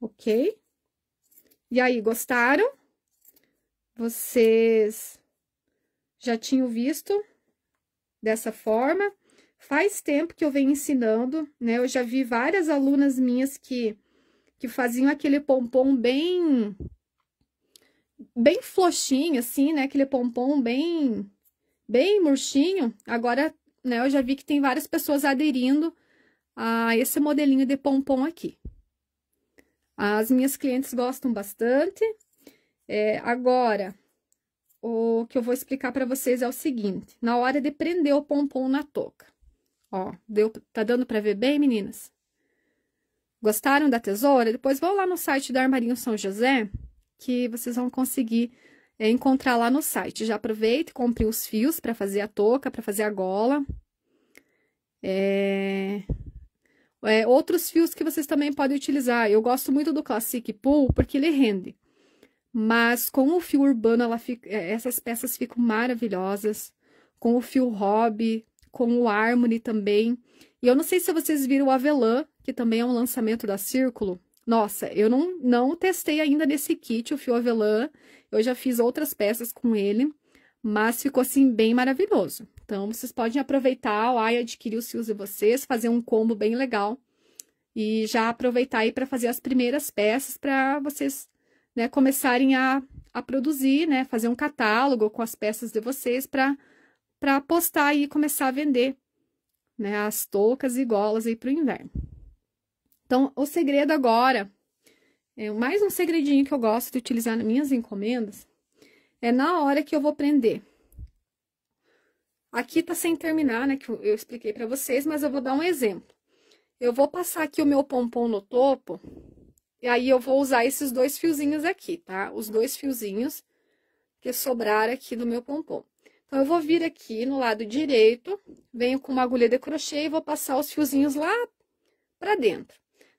Ok? E aí, gostaram? Vocês já tinham visto dessa forma? Faz tempo que eu venho ensinando, né? Eu já vi várias alunas minhas que, que faziam aquele pompom bem... Bem floxinho, assim, né? Aquele pompom bem bem murchinho, agora né, eu já vi que tem várias pessoas aderindo a esse modelinho de pompom aqui. As minhas clientes gostam bastante. É, agora, o que eu vou explicar para vocês é o seguinte, na hora de prender o pompom na touca. Ó, deu, tá dando para ver bem, meninas? Gostaram da tesoura? Depois vão lá no site do Armarinho São José, que vocês vão conseguir é, encontrar lá no site. Já aproveita e compre os fios para fazer a touca, para fazer a gola. É... É, outros fios que vocês também podem utilizar. Eu gosto muito do Classic Pool porque ele rende. Mas com o fio urbano, fica... É, essas peças ficam maravilhosas. Com o fio Hobby, com o Harmony também. E eu não sei se vocês viram o Avelã, que também é um lançamento da Círculo. Nossa, eu não, não testei ainda nesse kit o fio avelã. Eu já fiz outras peças com ele, mas ficou assim bem maravilhoso. Então, vocês podem aproveitar lá e adquirir os fios de vocês, fazer um combo bem legal. E já aproveitar aí para fazer as primeiras peças para vocês né, começarem a, a produzir, né? Fazer um catálogo com as peças de vocês para postar e começar a vender né, as toucas e golas aí para o inverno. Então, o segredo agora, é mais um segredinho que eu gosto de utilizar nas minhas encomendas, é na hora que eu vou prender. Aqui tá sem terminar, né, que eu expliquei para vocês, mas eu vou dar um exemplo. Eu vou passar aqui o meu pompom no topo, e aí eu vou usar esses dois fiozinhos aqui, tá? Os dois fiozinhos que sobraram aqui do meu pompom. Então, eu vou vir aqui no lado direito, venho com uma agulha de crochê e vou passar os fiozinhos lá pra dentro.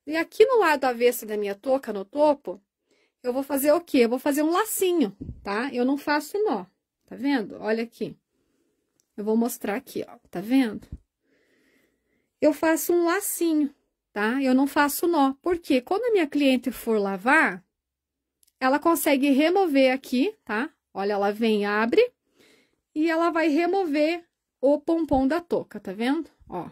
E aqui no lado avesso da minha touca, no topo, eu vou fazer o quê? Eu vou fazer um lacinho, tá? Eu não faço nó, tá vendo? Olha aqui. Eu vou mostrar aqui, ó, tá vendo? Eu faço um lacinho, tá? Eu não faço nó, porque quando a minha cliente for lavar, ela consegue remover aqui, tá? Olha, ela vem, abre, e ela vai remover o pompom da touca, tá vendo? Ó,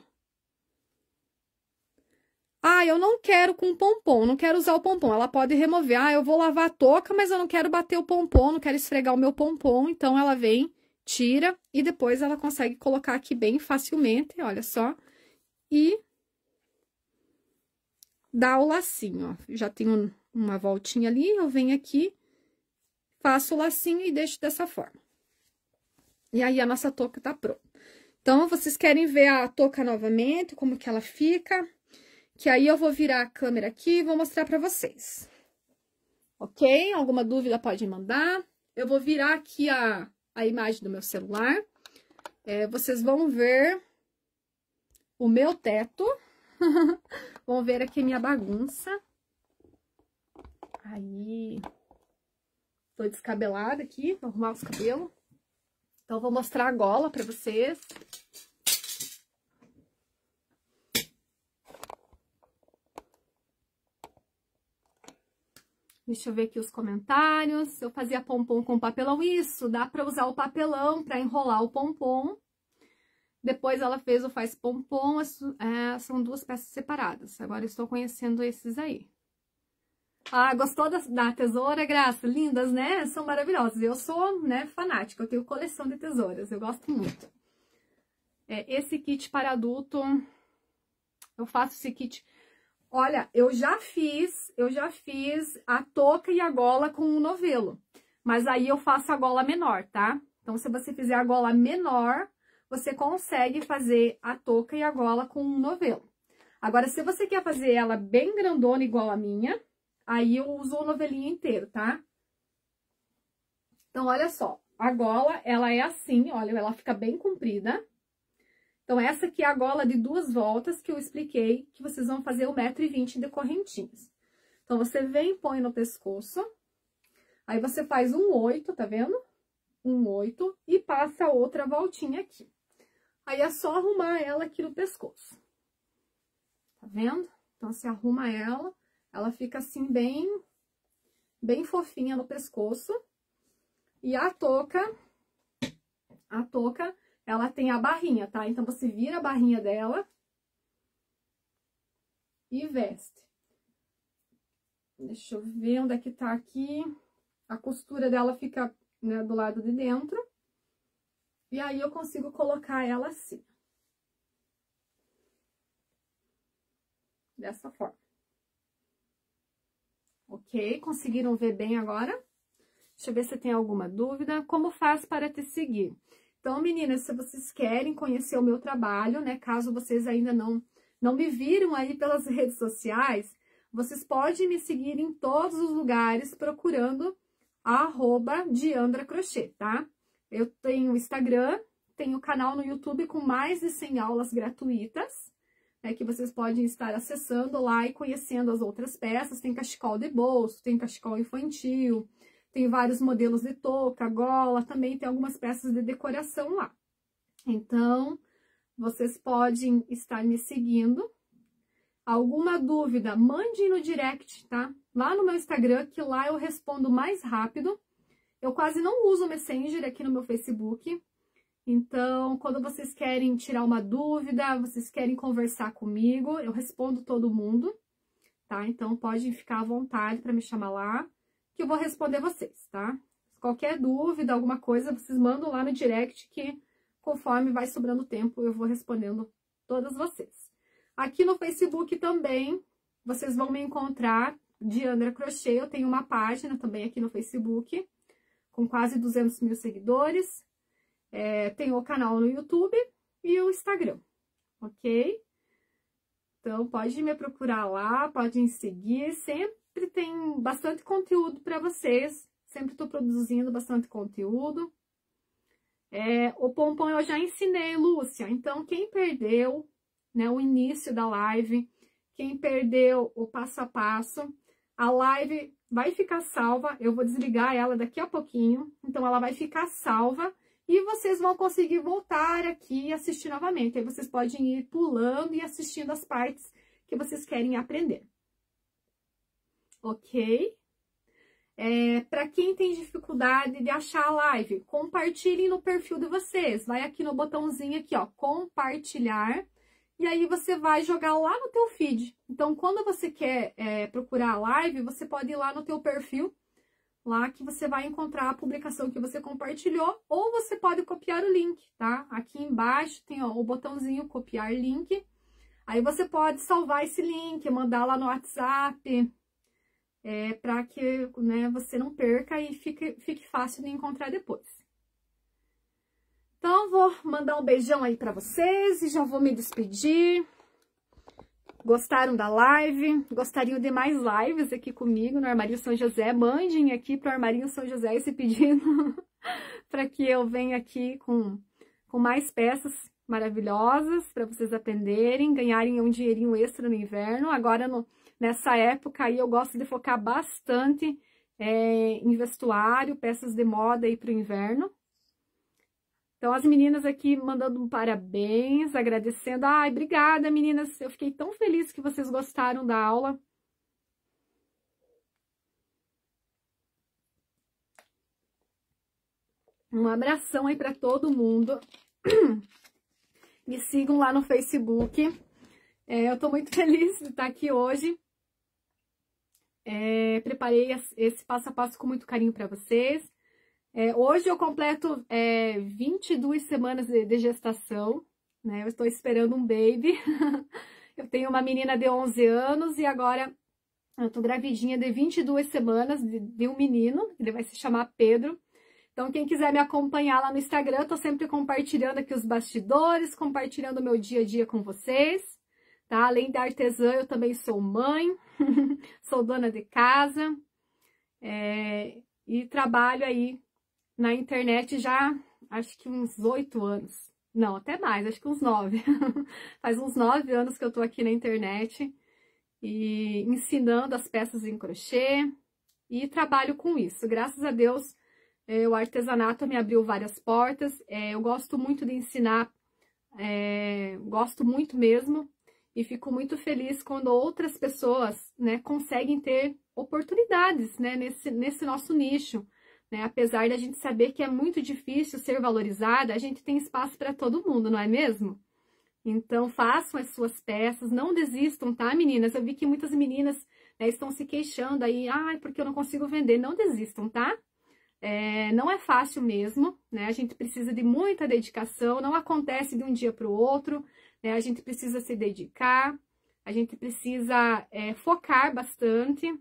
ah, eu não quero com pompom, não quero usar o pompom. Ela pode remover. Ah, eu vou lavar a touca, mas eu não quero bater o pompom, não quero esfregar o meu pompom. Então, ela vem, tira e depois ela consegue colocar aqui bem facilmente, olha só. E dá o lacinho, ó. Já tenho uma voltinha ali, eu venho aqui, faço o lacinho e deixo dessa forma. E aí, a nossa touca tá pronta. Então, vocês querem ver a touca novamente, como que ela fica? que aí eu vou virar a câmera aqui e vou mostrar para vocês. Ok? Alguma dúvida pode mandar. Eu vou virar aqui a, a imagem do meu celular. É, vocês vão ver o meu teto. vão ver aqui minha bagunça. Aí, tô descabelada aqui, vou arrumar os cabelos. Então, vou mostrar a gola para vocês. Deixa eu ver aqui os comentários. Eu fazia pompom com papelão. Isso, dá para usar o papelão para enrolar o pompom. Depois ela fez o faz pompom. É, é são duas peças separadas. Agora estou conhecendo esses aí. Ah, gostou da, da tesoura, Graça? Lindas, né? São maravilhosas. Eu sou, né, fanática. Eu tenho coleção de tesouras. Eu gosto muito. É, esse kit para adulto... Eu faço esse kit... Olha, eu já fiz, eu já fiz a touca e a gola com o um novelo, mas aí eu faço a gola menor, tá? Então, se você fizer a gola menor, você consegue fazer a touca e a gola com um novelo. Agora, se você quer fazer ela bem grandona igual a minha, aí eu uso o novelinho inteiro, tá? Então, olha só, a gola, ela é assim, olha, ela fica bem comprida. Então, essa aqui é a gola de duas voltas que eu expliquei, que vocês vão fazer 1,20m de correntinhas. Então, você vem, põe no pescoço, aí você faz um oito, tá vendo? Um oito, e passa outra voltinha aqui. Aí, é só arrumar ela aqui no pescoço. Tá vendo? Então, você arruma ela, ela fica assim bem, bem fofinha no pescoço. E a touca, a touca ela tem a barrinha, tá? Então, você vira a barrinha dela e veste. Deixa eu ver onde é que tá aqui. A costura dela fica né, do lado de dentro. E aí, eu consigo colocar ela assim. Dessa forma. Ok? Conseguiram ver bem agora? Deixa eu ver se tem alguma dúvida. Como faz para te seguir? Então, meninas, se vocês querem conhecer o meu trabalho, né, caso vocês ainda não, não me viram aí pelas redes sociais, vocês podem me seguir em todos os lugares procurando arroba Diandra Crochê, tá? Eu tenho Instagram, tenho canal no YouTube com mais de 100 aulas gratuitas, né, que vocês podem estar acessando lá e conhecendo as outras peças. Tem cachecol de bolso, tem cachecol infantil, tem vários modelos de touca, gola, também tem algumas peças de decoração lá. Então, vocês podem estar me seguindo. Alguma dúvida, mande no direct, tá? Lá no meu Instagram, que lá eu respondo mais rápido. Eu quase não uso Messenger aqui no meu Facebook. Então, quando vocês querem tirar uma dúvida, vocês querem conversar comigo, eu respondo todo mundo, tá? Então, podem ficar à vontade para me chamar lá que eu vou responder vocês, tá? Qualquer dúvida, alguma coisa, vocês mandam lá no direct que conforme vai sobrando tempo, eu vou respondendo todas vocês. Aqui no Facebook também, vocês vão me encontrar de Andra Crochê, eu tenho uma página também aqui no Facebook, com quase 200 mil seguidores, é, tenho o canal no YouTube e o Instagram, ok? Então, pode me procurar lá, pode me seguir, sempre sempre tem bastante conteúdo para vocês. Sempre estou produzindo bastante conteúdo. É, o pompom eu já ensinei, Lúcia. Então, quem perdeu né, o início da live, quem perdeu o passo a passo, a live vai ficar salva. Eu vou desligar ela daqui a pouquinho. Então, ela vai ficar salva e vocês vão conseguir voltar aqui e assistir novamente. Aí vocês podem ir pulando e assistindo as partes que vocês querem aprender ok? É, para quem tem dificuldade de achar a live, compartilhem no perfil de vocês. Vai aqui no botãozinho aqui, ó, compartilhar. E aí você vai jogar lá no teu feed. Então, quando você quer é, procurar a live, você pode ir lá no teu perfil, lá que você vai encontrar a publicação que você compartilhou, ou você pode copiar o link, tá? Aqui embaixo tem ó, o botãozinho copiar link. Aí você pode salvar esse link, mandar lá no WhatsApp, é, para que né, você não perca e fique, fique fácil de encontrar depois. Então, vou mandar um beijão aí para vocês e já vou me despedir. Gostaram da live? Gostariam de mais lives aqui comigo no Armário São José? Mandem aqui para o Armário São José esse pedido para que eu venha aqui com, com mais peças maravilhosas para vocês aprenderem, ganharem um dinheirinho extra no inverno. Agora, no, Nessa época aí eu gosto de focar bastante é, em vestuário, peças de moda aí para o inverno. Então, as meninas aqui mandando um parabéns, agradecendo. Ai, obrigada, meninas. Eu fiquei tão feliz que vocês gostaram da aula. Um abração aí para todo mundo. Me sigam lá no Facebook. É, eu estou muito feliz de estar aqui hoje. É, preparei esse passo a passo com muito carinho para vocês. É, hoje eu completo é, 22 semanas de, de gestação, né? Eu estou esperando um baby. eu tenho uma menina de 11 anos e agora eu tô gravidinha de 22 semanas de, de um menino, ele vai se chamar Pedro. Então, quem quiser me acompanhar lá no Instagram, eu tô sempre compartilhando aqui os bastidores, compartilhando o meu dia a dia com vocês tá? Além da artesã, eu também sou mãe, sou dona de casa é, e trabalho aí na internet já acho que uns oito anos. Não, até mais, acho que uns nove. Faz uns nove anos que eu tô aqui na internet e ensinando as peças em crochê e trabalho com isso. Graças a Deus, é, o artesanato me abriu várias portas. É, eu gosto muito de ensinar, é, gosto muito mesmo e fico muito feliz quando outras pessoas, né, conseguem ter oportunidades, né, nesse, nesse nosso nicho. Né? Apesar da gente saber que é muito difícil ser valorizada, a gente tem espaço para todo mundo, não é mesmo? Então, façam as suas peças, não desistam, tá, meninas? Eu vi que muitas meninas né, estão se queixando aí, ah, porque eu não consigo vender. Não desistam, tá? É, não é fácil mesmo, né? A gente precisa de muita dedicação, não acontece de um dia para o outro. Né? A gente precisa se dedicar, a gente precisa é, focar bastante,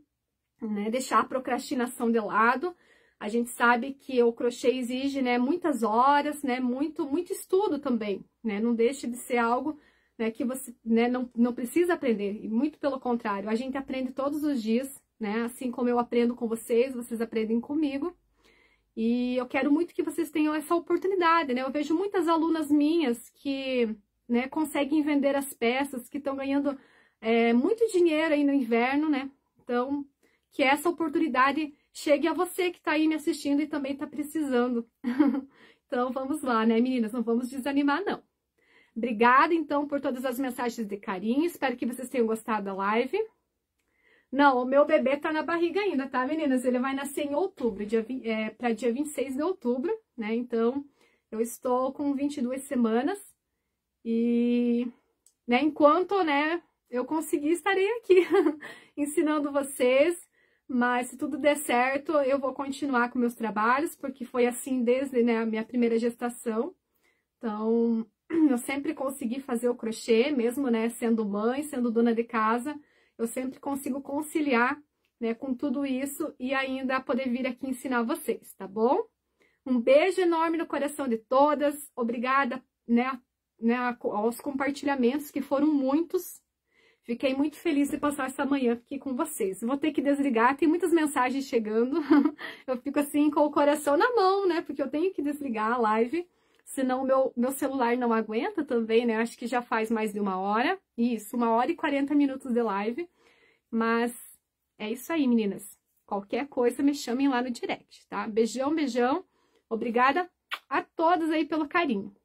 né? deixar a procrastinação de lado. A gente sabe que o crochê exige né, muitas horas, né, muito, muito estudo também. Né? Não deixe de ser algo né, que você né, não, não precisa aprender, muito pelo contrário, a gente aprende todos os dias, né? Assim como eu aprendo com vocês, vocês aprendem comigo. E eu quero muito que vocês tenham essa oportunidade, né? Eu vejo muitas alunas minhas que né, conseguem vender as peças, que estão ganhando é, muito dinheiro aí no inverno, né? Então, que essa oportunidade chegue a você que está aí me assistindo e também está precisando. então, vamos lá, né, meninas? Não vamos desanimar, não. Obrigada, então, por todas as mensagens de carinho. Espero que vocês tenham gostado da live. Não, o meu bebê tá na barriga ainda, tá, meninas? Ele vai nascer em outubro, dia, é, para dia 26 de outubro, né? Então, eu estou com 22 semanas. E, né, enquanto, né, eu conseguir, estarei aqui ensinando vocês, mas se tudo der certo, eu vou continuar com meus trabalhos, porque foi assim desde, né, a minha primeira gestação. Então, eu sempre consegui fazer o crochê, mesmo, né, sendo mãe, sendo dona de casa, eu sempre consigo conciliar, né, com tudo isso e ainda poder vir aqui ensinar vocês, tá bom? Um beijo enorme no coração de todas, obrigada, né, né, aos compartilhamentos, que foram muitos. Fiquei muito feliz de passar essa manhã aqui com vocês. Vou ter que desligar, tem muitas mensagens chegando. eu fico assim com o coração na mão, né? Porque eu tenho que desligar a live, senão meu, meu celular não aguenta também, né? Acho que já faz mais de uma hora. Isso, uma hora e quarenta minutos de live. Mas é isso aí, meninas. Qualquer coisa, me chamem lá no direct, tá? Beijão, beijão. Obrigada a todas aí pelo carinho.